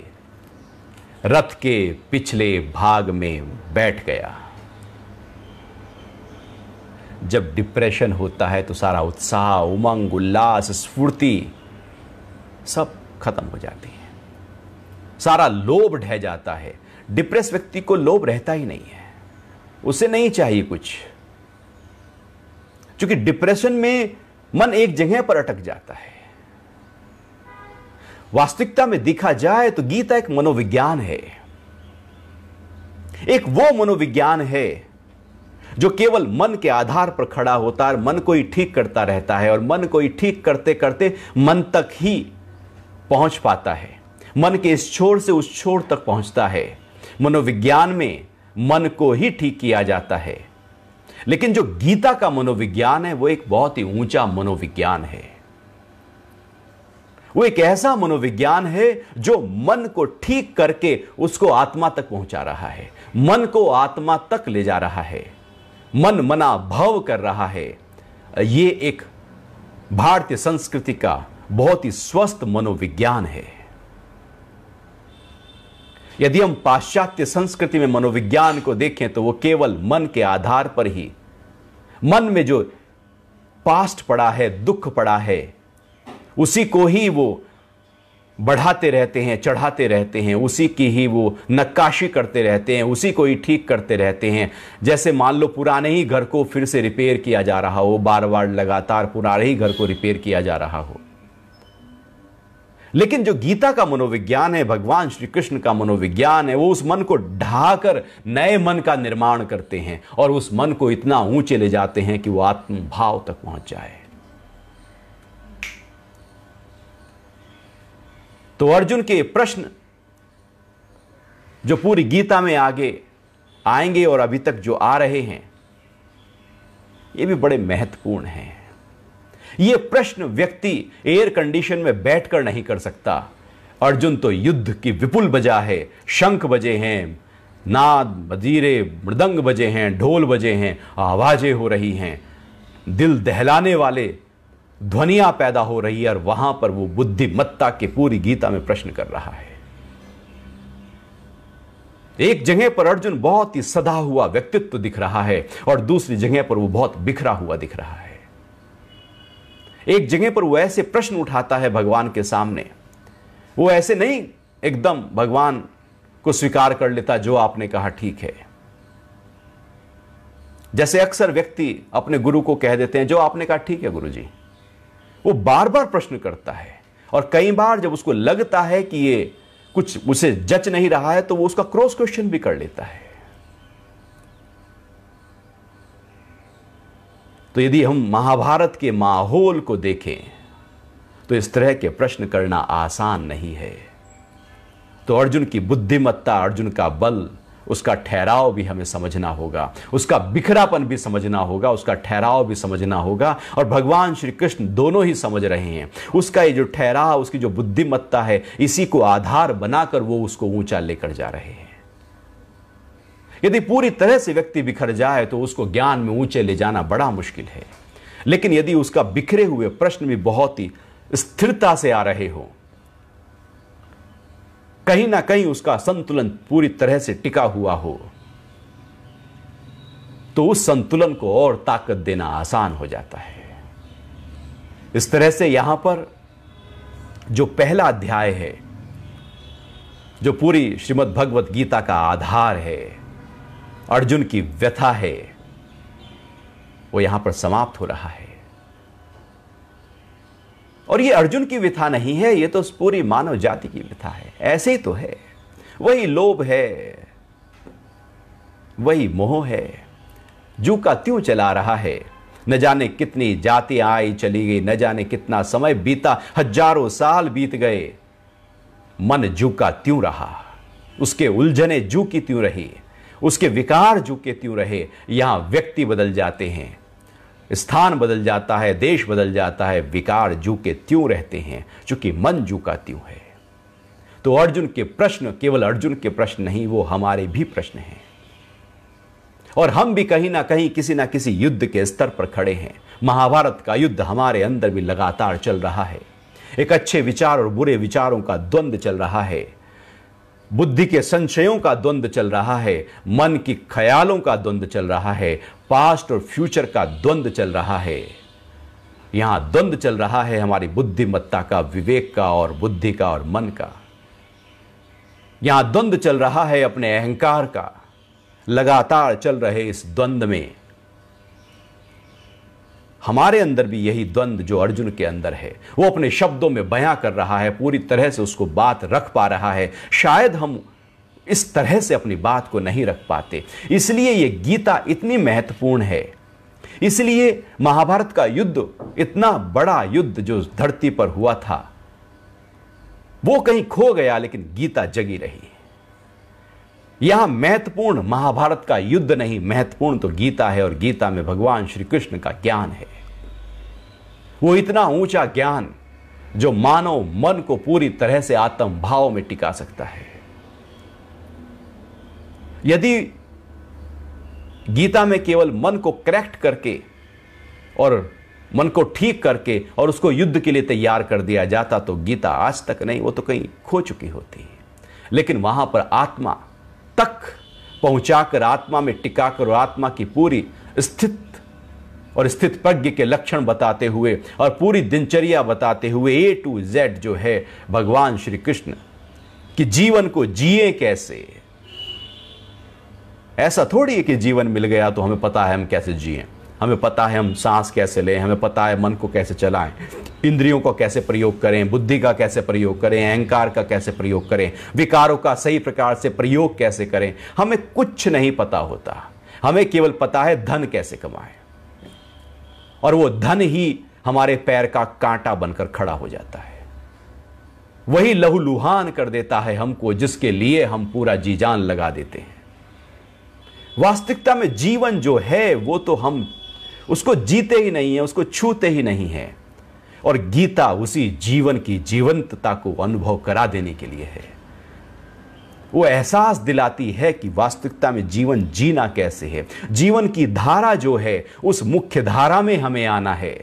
रथ के पिछले भाग में बैठ गया जब डिप्रेशन होता है तो सारा उत्साह उमंग उल्लास स्फूर्ति सब खत्म हो जाती है सारा लोभ ढह जाता है डिप्रेस व्यक्ति को लोभ रहता ही नहीं है उसे नहीं चाहिए कुछ क्योंकि डिप्रेशन में मन एक जगह पर अटक जाता है वास्तविकता में देखा जाए तो गीता एक मनोविज्ञान है एक वो मनोविज्ञान है जो केवल मन के आधार पर खड़ा होता है मन को ही ठीक करता रहता है और मन को ही ठीक करते करते मन तक ही पहुंच पाता है मन के इस छोर से उस छोर तक पहुंचता है मनोविज्ञान में मन को ही ठीक किया जाता है लेकिन जो गीता का मनोविज्ञान है वो एक बहुत ही ऊंचा मनोविज्ञान है वो एक ऐसा मनोविज्ञान है जो मन को ठीक करके उसको आत्मा तक पहुंचा रहा है मन को आत्मा तक ले जा रहा है मन मना भव कर रहा है ये एक भारतीय संस्कृति का बहुत ही स्वस्थ मनोविज्ञान है यदि हम पाश्चात्य संस्कृति में मनोविज्ञान को देखें तो वो केवल मन के आधार पर ही मन में जो पास्ट पड़ा है दुख पड़ा है उसी को ही वो बढ़ाते रहते हैं चढ़ाते रहते हैं उसी की ही वो नक्काशी करते रहते हैं उसी को ही ठीक करते रहते हैं जैसे मान लो पुराने ही घर को फिर से रिपेयर किया जा रहा हो बार बार लगातार पुराने ही घर को रिपेयर किया जा रहा हो लेकिन जो गीता का मनोविज्ञान है भगवान श्री कृष्ण का मनोविज्ञान है वो उस मन को ढाकर नए मन का निर्माण करते हैं और उस मन को इतना ऊंचे ले जाते हैं कि वो आत्मभाव तक पहुंच जाए तो अर्जुन के प्रश्न जो पूरी गीता में आगे आएंगे और अभी तक जो आ रहे हैं ये भी बड़े महत्वपूर्ण हैं यह प्रश्न व्यक्ति एयर कंडीशन में बैठकर नहीं कर सकता अर्जुन तो युद्ध की विपुल बजा है शंख बजे हैं नाद बजीरे मृदंग बजे हैं ढोल बजे हैं आवाजें हो रही हैं दिल दहलाने वाले ध्वनिया पैदा हो रही है और वहां पर वो बुद्धिमत्ता के पूरी गीता में प्रश्न कर रहा है एक जगह पर अर्जुन बहुत ही सदा हुआ व्यक्तित्व दिख रहा है और दूसरी जगह पर वो बहुत बिखरा हुआ दिख रहा है एक जगह पर वो ऐसे प्रश्न उठाता है भगवान के सामने वो ऐसे नहीं एकदम भगवान को स्वीकार कर लेता जो आपने कहा ठीक है जैसे अक्सर व्यक्ति अपने गुरु को कह देते हैं जो आपने कहा ठीक है गुरु जी वो बार बार प्रश्न करता है और कई बार जब उसको लगता है कि ये कुछ उसे जच नहीं रहा है तो वो उसका क्रॉस क्वेश्चन भी कर लेता है तो यदि हम महाभारत के माहौल को देखें तो इस तरह के प्रश्न करना आसान नहीं है तो अर्जुन की बुद्धिमत्ता अर्जुन का बल उसका ठहराव भी हमें समझना होगा उसका बिखरापन भी समझना होगा उसका ठहराव भी समझना होगा और भगवान श्री कृष्ण दोनों ही समझ रहे हैं उसका ये जो ठहराव उसकी जो बुद्धिमत्ता है इसी को आधार बनाकर वो उसको ऊंचा लेकर जा रहे हैं यदि पूरी तरह से व्यक्ति बिखर जाए तो उसको ज्ञान में ऊंचे ले जाना बड़ा मुश्किल है लेकिन यदि उसका बिखरे हुए प्रश्न भी बहुत ही स्थिरता से आ रहे हो कहीं ना कहीं उसका संतुलन पूरी तरह से टिका हुआ हो तो उस संतुलन को और ताकत देना आसान हो जाता है इस तरह से यहां पर जो पहला अध्याय है जो पूरी श्रीमद् भगवत गीता का आधार है अर्जुन की व्यथा है वो यहां पर समाप्त हो रहा है और ये अर्जुन की व्यथा नहीं है ये तो पूरी मानव जाति की व्यथा है ऐसे ही तो है वही लोभ है वही मोह है जू का त्यों चला रहा है न जाने कितनी जाति आई चली गई न जाने कितना समय बीता हजारों साल बीत गए मन जू का त्यों रहा उसके उलझने जू की त्यों रही उसके विकार के त्यों रहे यहां व्यक्ति बदल जाते हैं स्थान बदल जाता है देश बदल जाता है विकार जू के त्यों रहते हैं चूंकि मन जू का त्यों है तो अर्जुन के प्रश्न केवल अर्जुन के प्रश्न नहीं वो हमारे भी प्रश्न हैं और हम भी कहीं ना कहीं किसी ना किसी युद्ध के स्तर पर खड़े हैं महाभारत का युद्ध हमारे अंदर भी लगातार चल रहा है एक अच्छे विचार और बुरे विचारों का द्वंद्व चल रहा है बुद्धि के संशयों का द्वंद्व चल रहा है मन की ख्यालों का द्वंद्व चल रहा है पास्ट और फ्यूचर का द्वंद्व चल रहा है यहां द्वंद चल रहा है हमारी बुद्धिमत्ता का विवेक का और बुद्धि का और मन का यहां द्वंद्व चल रहा है अपने अहंकार का लगातार चल रहे इस द्वंद्व में हमारे अंदर भी यही द्वंद्व जो अर्जुन के अंदर है वो अपने शब्दों में बयां कर रहा है पूरी तरह से उसको बात रख पा रहा है शायद हम इस तरह से अपनी बात को नहीं रख पाते इसलिए ये गीता इतनी महत्वपूर्ण है इसलिए महाभारत का युद्ध इतना बड़ा युद्ध जो धरती पर हुआ था वो कहीं खो गया लेकिन गीता जगी रही है यहां महत्वपूर्ण महाभारत का युद्ध नहीं महत्वपूर्ण तो गीता है और गीता में भगवान श्री कृष्ण का ज्ञान है वो इतना ऊंचा ज्ञान जो मानव मन को पूरी तरह से आत्म भाव में टिका सकता है यदि गीता में केवल मन को करेक्ट करके और मन को ठीक करके और उसको युद्ध के लिए तैयार कर दिया जाता तो गीता आज तक नहीं वो तो कहीं खो चुकी होती लेकिन वहां पर आत्मा तक पहुंचाकर आत्मा में टिकाकर और आत्मा की पूरी स्थित और स्थित प्रज्ञ के लक्षण बताते हुए और पूरी दिनचर्या बताते हुए ए टू जेड जो है भगवान श्री कृष्ण कि जीवन को जिए कैसे ऐसा थोड़ी है कि जीवन मिल गया तो हमें पता है हम कैसे जिए हमें पता है हम सांस कैसे लें हमें पता है मन को कैसे चलाएं इंद्रियों का कैसे प्रयोग करें बुद्धि का कैसे प्रयोग करें अहंकार का कैसे प्रयोग करें विकारों का सही प्रकार से प्रयोग कैसे करें हमें कुछ नहीं पता होता हमें केवल पता है धन कैसे कमाएं और वो धन ही हमारे पैर का कांटा बनकर खड़ा हो जाता है वही लहूलुहान कर देता है हमको जिसके लिए हम पूरा जी जान लगा देते हैं वास्तविकता में जीवन जो है वो तो हम उसको जीते ही नहीं है उसको छूते ही नहीं है और गीता उसी जीवन की जीवंतता को अनुभव करा देने के लिए है वो एहसास दिलाती है कि वास्तविकता में जीवन जीना कैसे है जीवन की धारा जो है उस मुख्य धारा में हमें आना है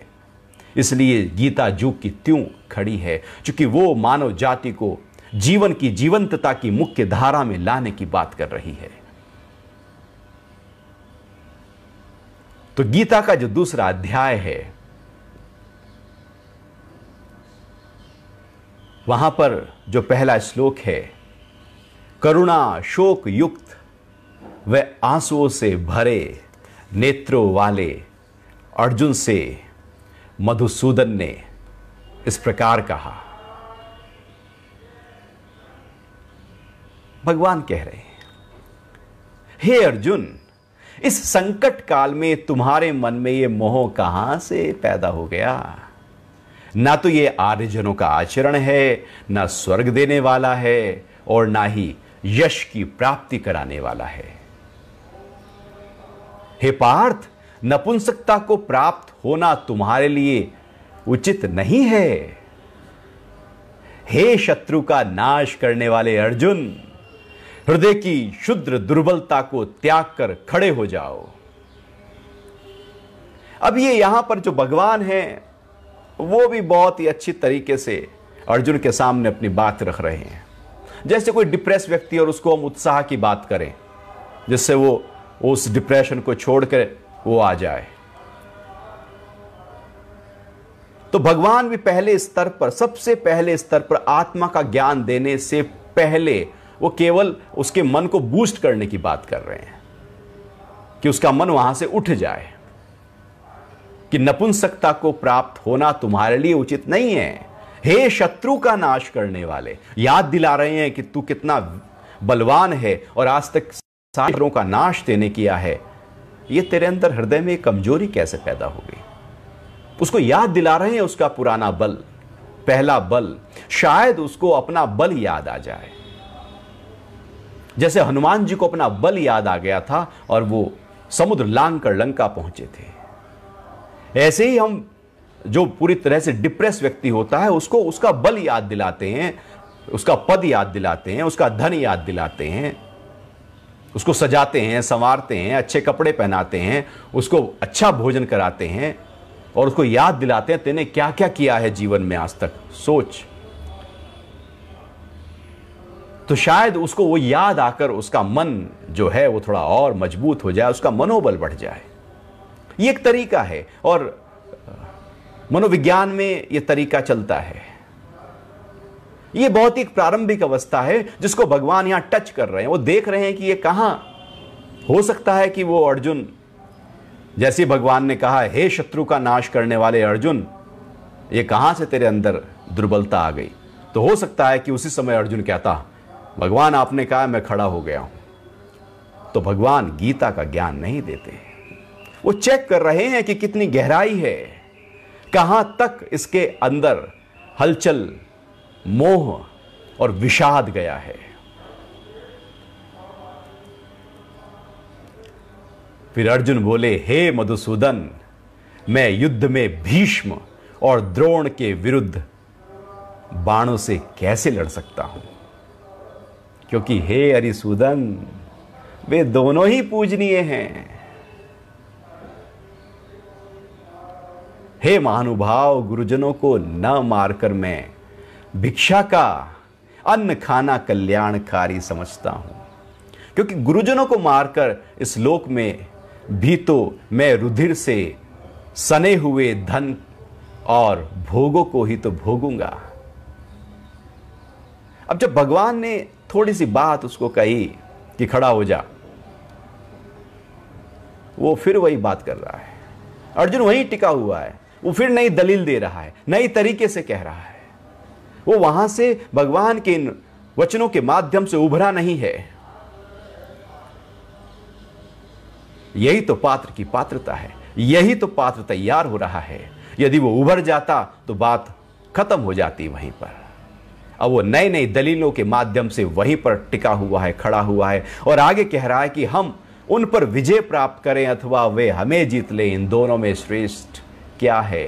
इसलिए गीता जू की त्यों खड़ी है क्योंकि वो मानव जाति को जीवन की जीवंतता की मुख्य धारा में लाने की बात कर रही है तो गीता का जो दूसरा अध्याय है वहां पर जो पहला श्लोक है करुणा शोक युक्त व आंसुओं से भरे नेत्रों वाले अर्जुन से मधुसूदन ने इस प्रकार कहा भगवान कह रहे हैं हे अर्जुन इस संकट काल में तुम्हारे मन में ये मोह कहां से पैदा हो गया ना तो ये आर्यजनों का आचरण है ना स्वर्ग देने वाला है और ना ही यश की प्राप्ति कराने वाला है हे पार्थ नपुंसकता को प्राप्त होना तुम्हारे लिए उचित नहीं है हे शत्रु का नाश करने वाले अर्जुन हृदय की शुद्र दुर्बलता को त्याग कर खड़े हो जाओ अब ये यहां पर जो भगवान हैं वो भी बहुत ही अच्छी तरीके से अर्जुन के सामने अपनी बात रख रहे हैं जैसे कोई डिप्रेस व्यक्ति और उसको हम उत्साह की बात करें जिससे वो उस डिप्रेशन को छोड़कर वो आ जाए तो भगवान भी पहले स्तर पर सबसे पहले स्तर पर आत्मा का ज्ञान देने से पहले वो केवल उसके मन को बूस्ट करने की बात कर रहे हैं कि उसका मन वहां से उठ जाए कि नपुंसकता को प्राप्त होना तुम्हारे लिए उचित नहीं है हे शत्रु का नाश करने वाले याद दिला रहे हैं कि तू कितना बलवान है और आज तक सारों का नाश देने किया है ये तेरे अंदर हृदय में कमजोरी कैसे पैदा हो गई उसको याद दिला रहे हैं उसका पुराना बल पहला बल शायद उसको अपना बल याद आ जाए जैसे हनुमान जी को अपना बल याद आ गया था और वो समुद्र लांग कर लंका पहुंचे थे ऐसे ही हम जो पूरी तरह से डिप्रेस व्यक्ति होता है उसको उसका बल याद दिलाते हैं उसका पद याद दिलाते हैं उसका धन याद दिलाते हैं उसको सजाते हैं संवारते हैं अच्छे कपड़े पहनाते हैं उसको अच्छा भोजन कराते हैं और उसको याद दिलाते हैं तेने क्या क्या किया है जीवन में आज तक सोच तो शायद उसको वो याद आकर उसका मन जो है वो थोड़ा और मजबूत हो जाए उसका मनोबल बढ़ जाए ये एक तरीका है और मनोविज्ञान में यह तरीका चलता है यह बहुत ही प्रारंभिक अवस्था है जिसको भगवान यहां टच कर रहे हैं वो देख रहे हैं कि यह कहां हो सकता है कि वो अर्जुन जैसे भगवान ने कहा हे शत्रु का नाश करने वाले अर्जुन ये कहां से तेरे अंदर दुर्बलता आ गई तो हो सकता है कि उसी समय अर्जुन कहता भगवान आपने कहा मैं खड़ा हो गया हूं तो भगवान गीता का ज्ञान नहीं देते वो चेक कर रहे हैं कि कितनी गहराई है कहां तक इसके अंदर हलचल मोह और विषाद गया है फिर अर्जुन बोले हे मधुसूदन मैं युद्ध में भीष्म और द्रोण के विरुद्ध बाणों से कैसे लड़ सकता हूं क्योंकि हे अरिसूदन वे दोनों ही पूजनीय हैं हे महानुभाव गुरुजनों को न मारकर मैं भिक्षा का अन्न खाना कल्याणकारी समझता हूं क्योंकि गुरुजनों को मारकर इस लोक में भी तो मैं रुधिर से सने हुए धन और भोगों को ही तो भोगूंगा अब जब भगवान ने थोड़ी सी बात उसको कही कि खड़ा हो जा वो फिर वही बात कर रहा है अर्जुन वहीं टिका हुआ है वो फिर नई दलील दे रहा है नई तरीके से कह रहा है वो वहां से भगवान के इन वचनों के माध्यम से उभरा नहीं है यही तो पात्र की पात्रता है यही तो पात्र तैयार हो रहा है यदि वो उभर जाता तो बात खत्म हो जाती वहीं पर अब वो नई नई दलीलों के माध्यम से वहीं पर टिका हुआ है खड़ा हुआ है और आगे कह रहा है कि हम उन पर विजय प्राप्त करें अथवा वे हमें जीत लें इन दोनों में श्रेष्ठ क्या है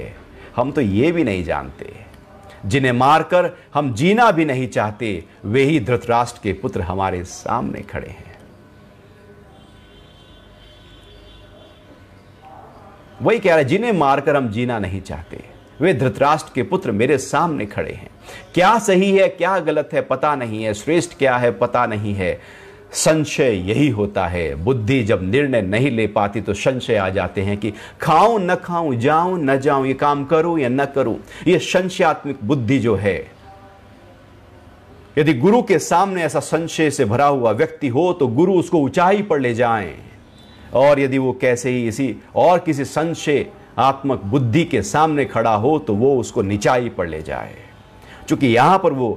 हम तो ये भी नहीं जानते जिन्हें मारकर हम जीना भी नहीं चाहते वे ही धृतराष्ट्र के पुत्र हमारे सामने खड़े हैं वही कह रहे जिन्हें मारकर हम जीना नहीं चाहते वे धृतराष्ट्र के पुत्र मेरे सामने खड़े हैं क्या सही है क्या गलत है पता नहीं है श्रेष्ठ क्या है पता नहीं है संशय यही होता है बुद्धि जब निर्णय नहीं ले पाती तो संशय आ जाते हैं कि खाऊं न खाऊं जाऊं न जाऊं ये काम करूं या न करूं ये संशयात्मक बुद्धि जो है यदि गुरु के सामने ऐसा संशय से भरा हुआ व्यक्ति हो तो गुरु उसको ऊंचाई पर ले जाएं और यदि वो कैसे ही इसी और किसी संशय आत्मक बुद्धि के सामने खड़ा हो तो वो उसको निचाई पर ले जाए चूंकि यहां पर वो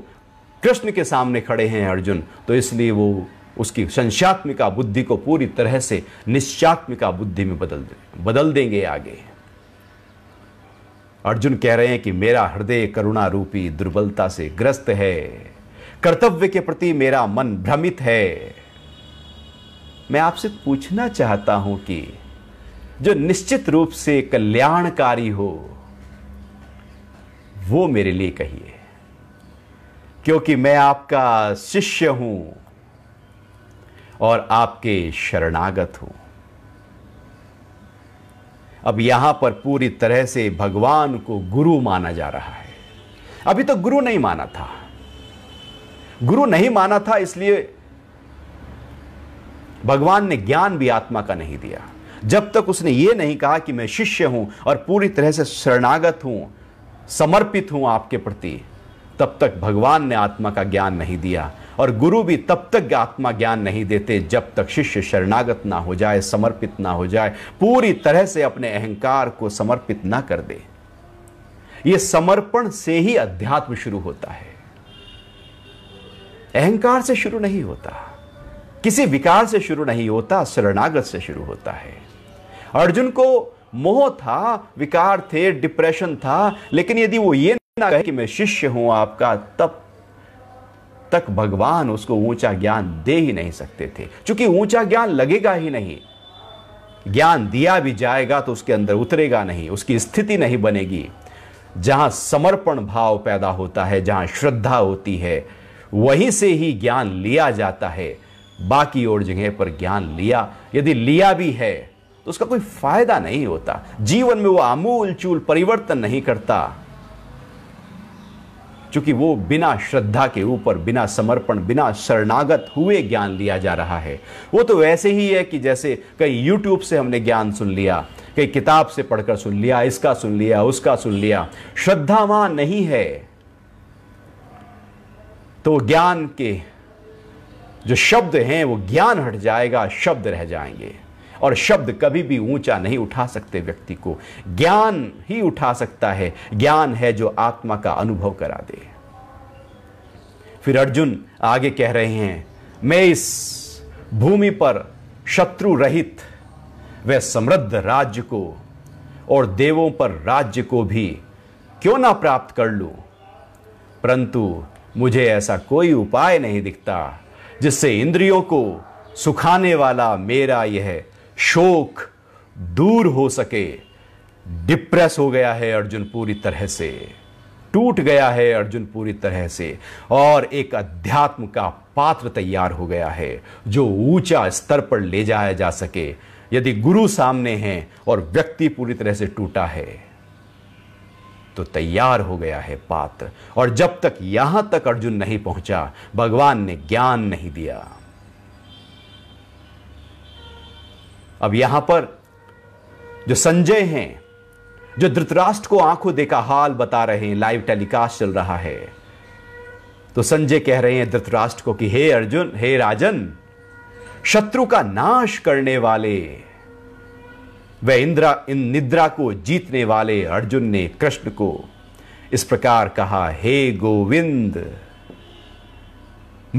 कृष्ण के सामने खड़े हैं अर्जुन तो इसलिए वो उसकी संशात्मिका बुद्धि को पूरी तरह से निश्चात्मिका बुद्धि में बदल दे बदल देंगे आगे अर्जुन कह रहे हैं कि मेरा हृदय करुणा रूपी दुर्बलता से ग्रस्त है कर्तव्य के प्रति मेरा मन भ्रमित है मैं आपसे पूछना चाहता हूं कि जो निश्चित रूप से कल्याणकारी हो वो मेरे लिए कहिए क्योंकि मैं आपका शिष्य हूं और आपके शरणागत हूं अब यहां पर पूरी तरह से भगवान को गुरु माना जा रहा है अभी तो गुरु नहीं माना था गुरु नहीं माना था इसलिए भगवान ने ज्ञान भी आत्मा का नहीं दिया जब तक उसने यह नहीं कहा कि मैं शिष्य हूं और पूरी तरह से शरणागत हूं समर्पित हूं आपके प्रति तब तक भगवान ने आत्मा का ज्ञान नहीं दिया और गुरु भी तब तक आत्मा ज्ञान नहीं देते जब तक शिष्य शरणागत ना हो जाए समर्पित ना हो जाए पूरी तरह से अपने अहंकार को समर्पित ना कर दे ये समर्पण से ही अध्यात्म शुरू होता है अहंकार से शुरू नहीं होता किसी विकार से शुरू नहीं होता शरणागत से शुरू होता है अर्जुन को मोह था विकार थे डिप्रेशन था लेकिन यदि वो ये ना कहे कि मैं शिष्य हूं आपका तब तक भगवान उसको ऊंचा ज्ञान दे ही नहीं सकते थे क्योंकि ऊंचा ज्ञान लगेगा ही नहीं ज्ञान दिया भी जाएगा तो उसके अंदर उतरेगा नहीं उसकी स्थिति नहीं बनेगी जहां समर्पण भाव पैदा होता है जहां श्रद्धा होती है वहीं से ही ज्ञान लिया जाता है बाकी और जगह पर ज्ञान लिया यदि लिया भी है तो उसका कोई फायदा नहीं होता जीवन में वो आमूल चूल परिवर्तन नहीं करता क्योंकि वो बिना श्रद्धा के ऊपर बिना समर्पण बिना शरणागत हुए ज्ञान लिया जा रहा है वो तो वैसे ही है कि जैसे कहीं यूट्यूब से हमने ज्ञान सुन लिया कहीं किताब से पढ़कर सुन लिया इसका सुन लिया उसका सुन लिया श्रद्धा वहां नहीं है तो ज्ञान के जो शब्द हैं वो ज्ञान हट जाएगा शब्द रह जाएंगे और शब्द कभी भी ऊंचा नहीं उठा सकते व्यक्ति को ज्ञान ही उठा सकता है ज्ञान है जो आत्मा का अनुभव करा दे फिर अर्जुन आगे कह रहे हैं मैं इस भूमि पर शत्रु रहित वह समृद्ध राज्य को और देवों पर राज्य को भी क्यों ना प्राप्त कर लूं परंतु मुझे ऐसा कोई उपाय नहीं दिखता जिससे इंद्रियों को सुखाने वाला मेरा यह शोक दूर हो सके डिप्रेस हो गया है अर्जुन पूरी तरह से टूट गया है अर्जुन पूरी तरह से और एक अध्यात्म का पात्र तैयार हो गया है जो ऊंचा स्तर पर ले जाया जा सके यदि गुरु सामने हैं और व्यक्ति पूरी तरह से टूटा है तो तैयार हो गया है पात्र और जब तक यहां तक अर्जुन नहीं पहुंचा भगवान ने ज्ञान नहीं दिया अब यहां पर जो संजय हैं जो धृतराष्ट्र को आंखों देखा हाल बता रहे हैं लाइव टेलीकास्ट चल रहा है तो संजय कह रहे हैं धृतराष्ट्र को कि हे अर्जुन हे राजन शत्रु का नाश करने वाले वह इंद्रा इन निद्रा को जीतने वाले अर्जुन ने कृष्ण को इस प्रकार कहा हे गोविंद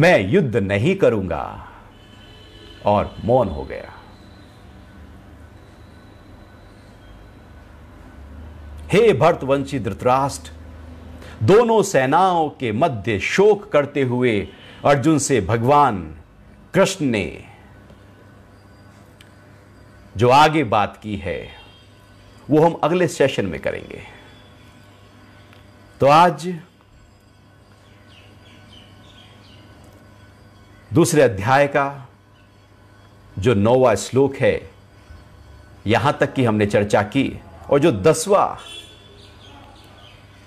मैं युद्ध नहीं करूंगा और मौन हो गया हे भरतवंशी धृतराष्ट्र दोनों सेनाओं के मध्य शोक करते हुए अर्जुन से भगवान कृष्ण ने जो आगे बात की है वो हम अगले सेशन में करेंगे तो आज दूसरे अध्याय का जो नौवा श्लोक है यहां तक की हमने चर्चा की और जो दसवा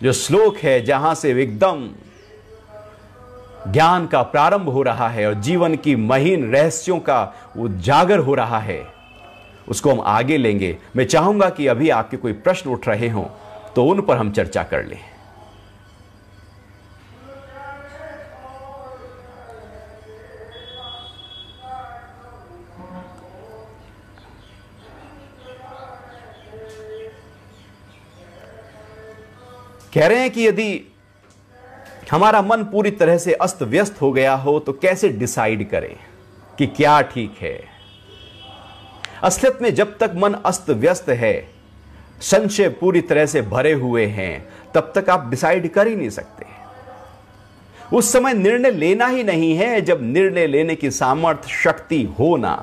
जो श्लोक है जहां से एकदम ज्ञान का प्रारंभ हो रहा है और जीवन की महीन रहस्यों का उजागर हो रहा है उसको हम आगे लेंगे मैं चाहूंगा कि अभी आपके कोई प्रश्न उठ रहे हों तो उन पर हम चर्चा कर लें कह रहे हैं कि यदि हमारा मन पूरी तरह से अस्त व्यस्त हो गया हो तो कैसे डिसाइड करें कि क्या ठीक है असलियत में जब तक मन अस्त व्यस्त है संशय पूरी तरह से भरे हुए हैं तब तक आप डिसाइड कर ही नहीं सकते उस समय निर्णय लेना ही नहीं है जब निर्णय लेने की सामर्थ्य शक्ति हो ना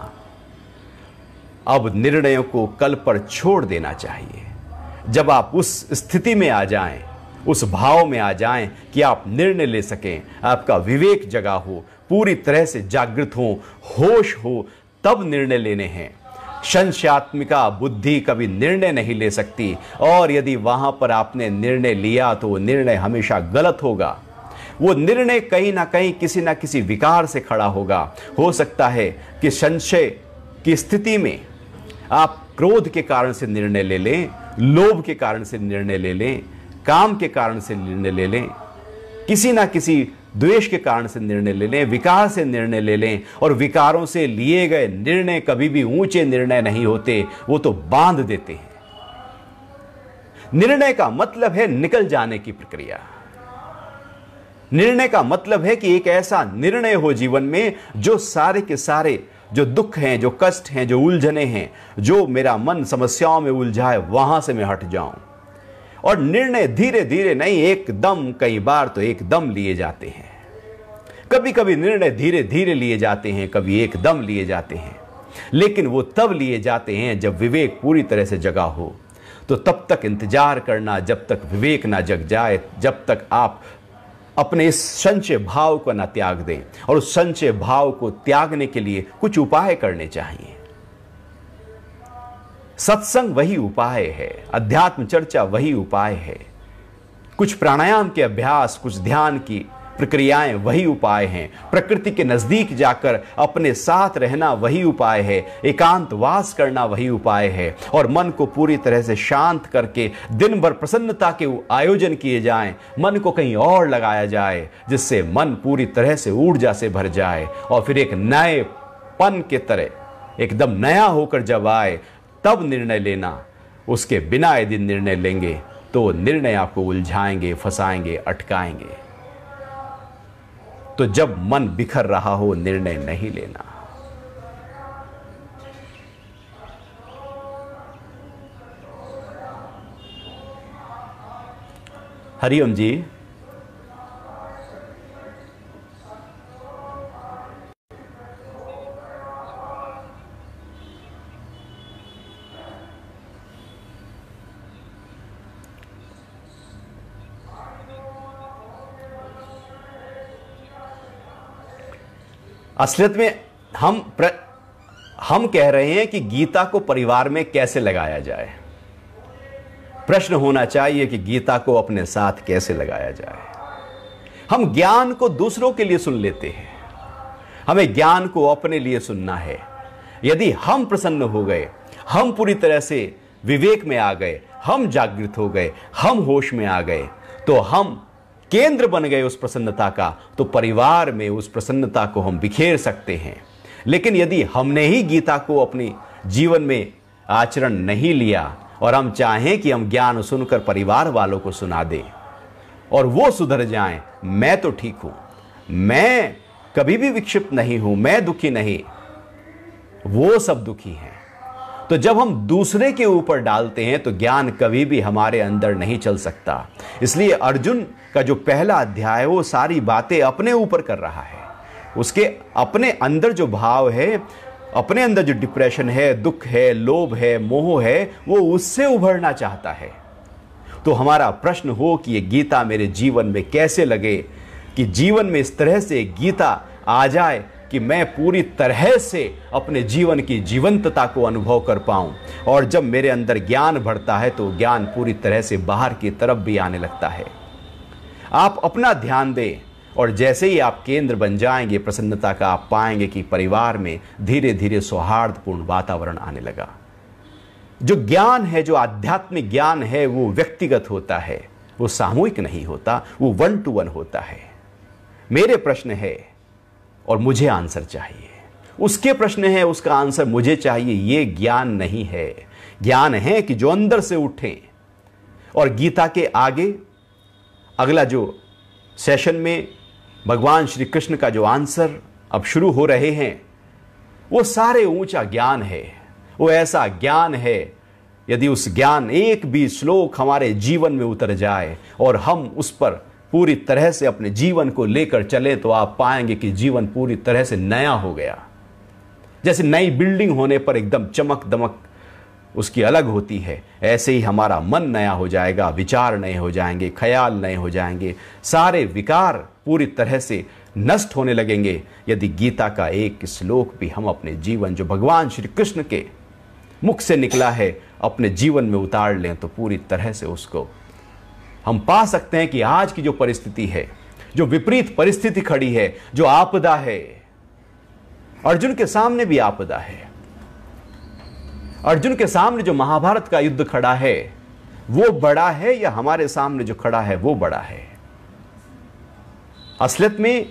अब निर्णयों को कल पर छोड़ देना चाहिए जब आप उस स्थिति में आ जाएं उस भाव में आ जाएं कि आप निर्णय ले सकें आपका विवेक जगा हो पूरी तरह से जागृत हो होश हो तब निर्णय लेने हैं संशयात्मिका बुद्धि कभी निर्णय नहीं ले सकती और यदि वहां पर आपने निर्णय लिया तो निर्णय हमेशा गलत होगा वो निर्णय कहीं ना कहीं किसी ना किसी विकार से खड़ा होगा हो सकता है कि संशय की स्थिति में आप क्रोध के कारण से निर्णय ले लें लोभ के कारण से निर्णय ले लें काम के कारण से निर्णय ले लें किसी ना किसी द्वेष के कारण से निर्णय ले लें विकार से निर्णय ले लें और विकारों से लिए गए निर्णय कभी भी ऊंचे निर्णय नहीं होते वो तो बांध देते हैं निर्णय का मतलब है निकल जाने की प्रक्रिया निर्णय का मतलब है कि एक ऐसा निर्णय हो जीवन में जो सारे के सारे जो दुख हैं जो कष्ट हैं जो उलझने हैं जो मेरा मन समस्याओं में उलझाए वहां से मैं हट जाऊं और निर्णय धीरे धीरे नहीं एकदम कई बार तो एकदम लिए जाते हैं कभी कभी निर्णय धीरे धीरे लिए जाते हैं कभी एकदम लिए जाते हैं लेकिन वो तब लिए जाते हैं जब विवेक पूरी तरह से जगा हो तो तब तक इंतजार करना जब तक विवेक ना जग जाए जब तक आप अपने इस संचय भाव को ना त्याग दें और उस संचय भाव को त्यागने के लिए कुछ उपाय करने चाहिए सत्संग वही उपाय है अध्यात्म चर्चा वही उपाय है कुछ प्राणायाम के अभ्यास कुछ ध्यान की प्रक्रियाएं वही उपाय हैं प्रकृति के नज़दीक जाकर अपने साथ रहना वही उपाय है एकांत वास करना वही उपाय है और मन को पूरी तरह से शांत करके दिन भर प्रसन्नता के आयोजन किए जाएं मन को कहीं और लगाया जाए जिससे मन पूरी तरह से ऊर्जा से भर जाए और फिर एक नए पन के तरह एकदम नया होकर जब आए तब निर्णय लेना उसके बिना यदि निर्णय लेंगे तो निर्णय आपको उलझाएंगे फंसाएंगे अटकाएंगे तो जब मन बिखर रहा हो निर्णय नहीं लेना हरिओम जी असलियत में हम प्र, हम कह रहे हैं कि गीता को परिवार में कैसे लगाया जाए प्रश्न होना चाहिए कि गीता को अपने साथ कैसे लगाया जाए हम ज्ञान को दूसरों के लिए सुन लेते हैं हमें ज्ञान को अपने लिए सुनना है यदि हम प्रसन्न हो गए हम पूरी तरह से विवेक में आ गए हम जागृत हो गए हम होश में आ गए तो हम केंद्र बन गए उस प्रसन्नता का तो परिवार में उस प्रसन्नता को हम बिखेर सकते हैं लेकिन यदि हमने ही गीता को अपने जीवन में आचरण नहीं लिया और हम चाहें कि हम ज्ञान सुनकर परिवार वालों को सुना दें और वो सुधर जाएं मैं तो ठीक हूं मैं कभी भी विक्षिप्त नहीं हूं मैं दुखी नहीं वो सब दुखी हैं तो जब हम दूसरे के ऊपर डालते हैं तो ज्ञान कभी भी हमारे अंदर नहीं चल सकता इसलिए अर्जुन का जो पहला अध्याय है वो सारी बातें अपने ऊपर कर रहा है उसके अपने अंदर जो भाव है अपने अंदर जो डिप्रेशन है दुख है लोभ है मोह है वो उससे उभरना चाहता है तो हमारा प्रश्न हो कि ये गीता मेरे जीवन में कैसे लगे कि जीवन में इस तरह से गीता आ जाए कि मैं पूरी तरह से अपने जीवन की जीवंतता को अनुभव कर पाऊं और जब मेरे अंदर ज्ञान बढ़ता है तो ज्ञान पूरी तरह से बाहर की तरफ भी आने लगता है आप अपना ध्यान दें और जैसे ही आप केंद्र बन जाएंगे प्रसन्नता का आप पाएंगे कि परिवार में धीरे धीरे सौहार्दपूर्ण वातावरण आने लगा जो ज्ञान है जो आध्यात्मिक ज्ञान है वो व्यक्तिगत होता है वो सामूहिक नहीं होता वो वन टू वन होता है मेरे प्रश्न है और मुझे आंसर चाहिए उसके प्रश्न है उसका आंसर मुझे चाहिए यह ज्ञान नहीं है ज्ञान है कि जो अंदर से उठे और गीता के आगे अगला जो सेशन में भगवान श्री कृष्ण का जो आंसर अब शुरू हो रहे हैं वो सारे ऊंचा ज्ञान है वो ऐसा ज्ञान है यदि उस ज्ञान एक भी श्लोक हमारे जीवन में उतर जाए और हम उस पर पूरी तरह से अपने जीवन को लेकर चले तो आप पाएंगे कि जीवन पूरी तरह से नया हो गया जैसे नई बिल्डिंग होने पर एकदम चमक दमक उसकी अलग होती है ऐसे ही हमारा मन नया हो जाएगा विचार नए हो जाएंगे ख्याल नए हो जाएंगे सारे विकार पूरी तरह से नष्ट होने लगेंगे यदि गीता का एक श्लोक भी हम अपने जीवन जो भगवान श्री कृष्ण के मुख से निकला है अपने जीवन में उतार लें तो पूरी तरह से उसको हम पा सकते हैं कि आज की जो परिस्थिति है जो विपरीत परिस्थिति खड़ी है जो आपदा है अर्जुन के सामने भी आपदा है अर्जुन के सामने जो महाभारत का युद्ध खड़ा है वो बड़ा है या हमारे सामने जो खड़ा है वो बड़ा है असलियत में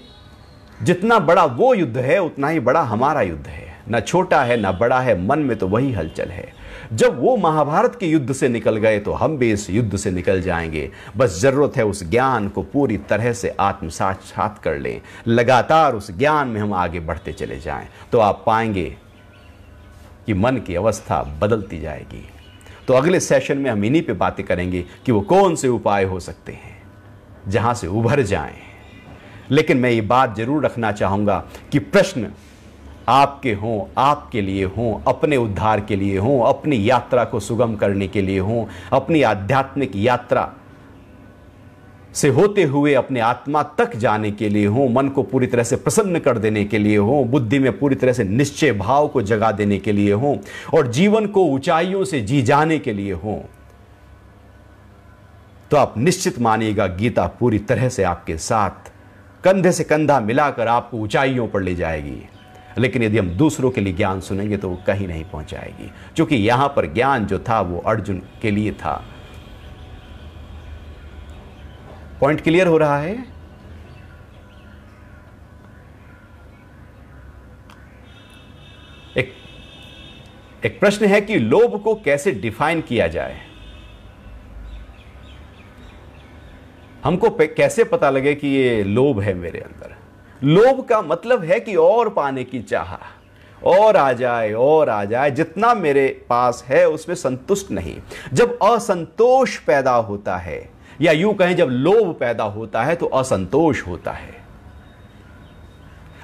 जितना बड़ा वो युद्ध है उतना ही बड़ा हमारा युद्ध है ना छोटा है ना बड़ा है मन में तो वही हलचल है जब वो महाभारत के युद्ध से निकल गए तो हम भी इस युद्ध से निकल जाएंगे बस जरूरत है उस ज्ञान को पूरी तरह से आत्मसाक्षात कर लें लगातार उस ज्ञान में हम आगे बढ़ते चले जाएं तो आप पाएंगे कि मन की अवस्था बदलती जाएगी तो अगले सेशन में हम इन्हीं पे बातें करेंगे कि वो कौन से उपाय हो सकते हैं जहां से उभर जाएं लेकिन मैं ये बात जरूर रखना चाहूंगा कि प्रश्न आपके हों आपके लिए हों अपने उद्धार के लिए हों अपनी यात्रा को सुगम करने के लिए हों अपनी आध्यात्मिक यात्रा से होते हुए अपने आत्मा तक जाने के लिए हों मन को पूरी तरह से प्रसन्न कर देने के लिए हों बुद्धि में पूरी तरह से निश्चय भाव को जगा देने के लिए हों और जीवन को ऊंचाइयों से जी जाने के लिए हों तो आप निश्चित मानिएगा गीता पूरी तरह से आपके साथ कंधे से कंधा मिलाकर आपको ऊंचाइयों पर ले जाएगी लेकिन यदि हम दूसरों के लिए ज्ञान सुनेंगे तो वो कहीं नहीं पहुंचाएगी क्योंकि यहां पर ज्ञान जो था वो अर्जुन के लिए था पॉइंट क्लियर हो रहा है एक एक प्रश्न है कि लोभ को कैसे डिफाइन किया जाए हमको कैसे पता लगे कि ये लोभ है मेरे अंदर लोभ का मतलब है कि और पाने की चाह और आ जाए और आ जाए जितना मेरे पास है उसमें संतुष्ट नहीं जब असंतोष पैदा होता है या यूं कहें जब लोभ पैदा होता है तो असंतोष होता है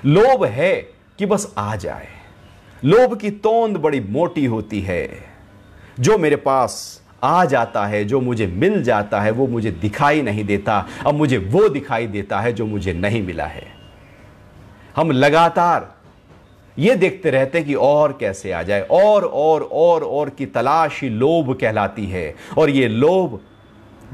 लोभ है कि बस आ जाए लोभ की तोंद बड़ी मोटी होती है जो मेरे पास आ जाता है जो मुझे मिल जाता है वो मुझे दिखाई नहीं देता अब मुझे वो दिखाई देता है जो मुझे नहीं मिला है हम लगातार ये देखते रहते हैं कि और कैसे आ जाए और और और और की तलाश ही लोभ कहलाती है और ये लोभ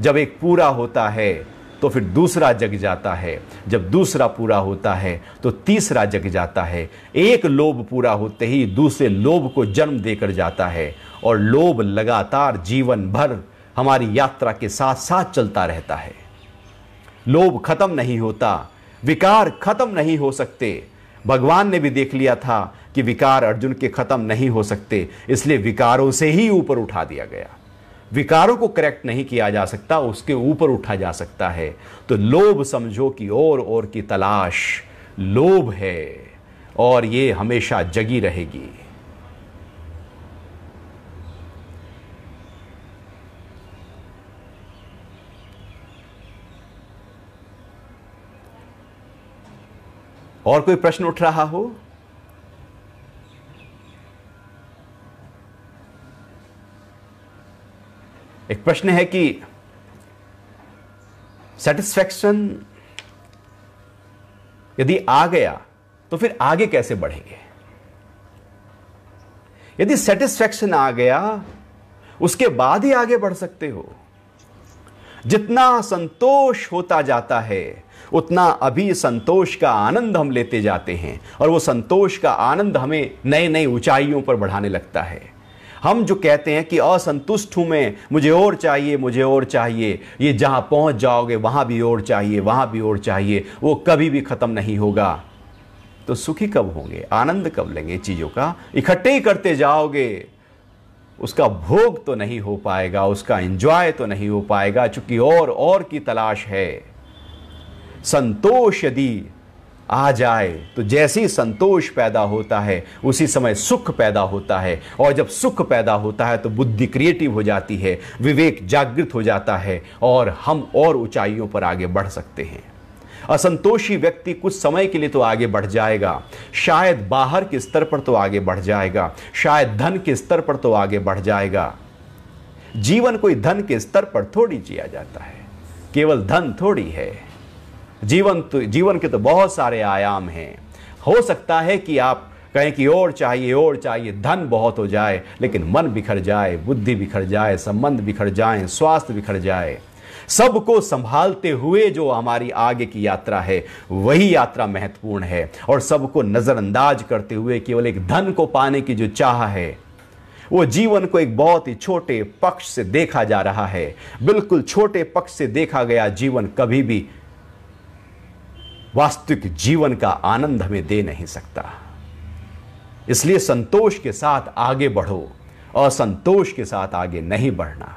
जब एक पूरा होता है तो फिर दूसरा जग जाता है जब दूसरा पूरा होता है तो तीसरा जग जाता है एक लोभ पूरा होते ही दूसरे लोभ को जन्म देकर जाता है और लोभ लगातार जीवन भर हमारी यात्रा के साथ साथ चलता रहता है लोभ खत्म नहीं होता विकार खत्म नहीं हो सकते भगवान ने भी देख लिया था कि विकार अर्जुन के खत्म नहीं हो सकते इसलिए विकारों से ही ऊपर उठा दिया गया विकारों को करेक्ट नहीं किया जा सकता उसके ऊपर उठा जा सकता है तो लोभ समझो कि और और की तलाश लोभ है और ये हमेशा जगी रहेगी और कोई प्रश्न उठ रहा हो एक प्रश्न है कि सेटिस्फैक्शन यदि आ गया तो फिर आगे कैसे बढ़ेंगे यदि सेटिस्फैक्शन आ गया उसके बाद ही आगे बढ़ सकते हो जितना संतोष होता जाता है उतना अभी संतोष का आनंद हम लेते जाते हैं और वो संतोष का आनंद हमें नए नई ऊंचाइयों पर बढ़ाने लगता है हम जो कहते हैं कि असंतुष्ट हूँ मैं मुझे और चाहिए मुझे और चाहिए ये जहाँ पहुंच जाओगे वहाँ भी और चाहिए वहाँ भी और चाहिए वो कभी भी ख़त्म नहीं होगा तो सुखी कब होंगे आनंद कब लेंगे चीज़ों का इकट्ठे ही करते जाओगे उसका भोग तो नहीं हो पाएगा उसका एंजॉय तो नहीं हो पाएगा चूंकि और और की तलाश है संतोष यदि आ जाए तो जैसे ही संतोष पैदा होता है उसी समय सुख पैदा होता है और जब सुख पैदा होता है तो बुद्धि क्रिएटिव हो जाती है विवेक जागृत हो जाता है और हम और ऊंचाइयों पर आगे बढ़ सकते हैं असंतोषी व्यक्ति कुछ समय के लिए तो आगे बढ़ जाएगा शायद बाहर के स्तर पर तो आगे बढ़ जाएगा शायद धन के स्तर पर तो आगे बढ़ जाएगा जीवन कोई धन के स्तर पर थोड़ी जिया जाता है केवल धन थोड़ी है जीवन तो जीवन के तो बहुत सारे आयाम हैं हो सकता है कि आप कहें कि और चाहिए और चाहिए धन बहुत हो जाए लेकिन मन बिखर जाए बुद्धि बिखर जाए संबंध बिखर जाए स्वास्थ्य बिखर जाए सबको संभालते हुए जो हमारी आगे की यात्रा है वही यात्रा महत्वपूर्ण है और सबको नज़रअंदाज करते हुए केवल एक धन को पाने की जो चाह है वो जीवन को एक बहुत ही छोटे पक्ष से देखा जा रहा है बिल्कुल छोटे पक्ष से देखा गया जीवन कभी भी वास्तविक जीवन का आनंद हमें दे नहीं सकता इसलिए संतोष के साथ आगे बढ़ो असंतोष के साथ आगे नहीं बढ़ना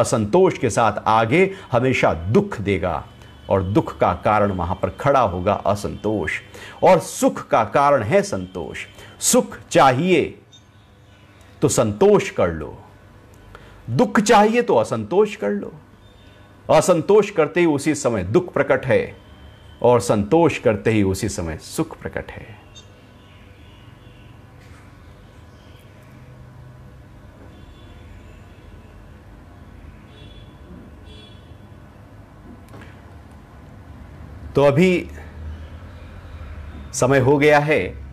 असंतोष के साथ आगे हमेशा दुख देगा और दुख का कारण वहां पर खड़ा होगा असंतोष और सुख का कारण है संतोष सुख चाहिए तो संतोष कर लो दुख चाहिए तो असंतोष कर लो असंतोष करते ही उसी समय दुख प्रकट है और संतोष करते ही उसी समय सुख प्रकट है तो अभी समय हो गया है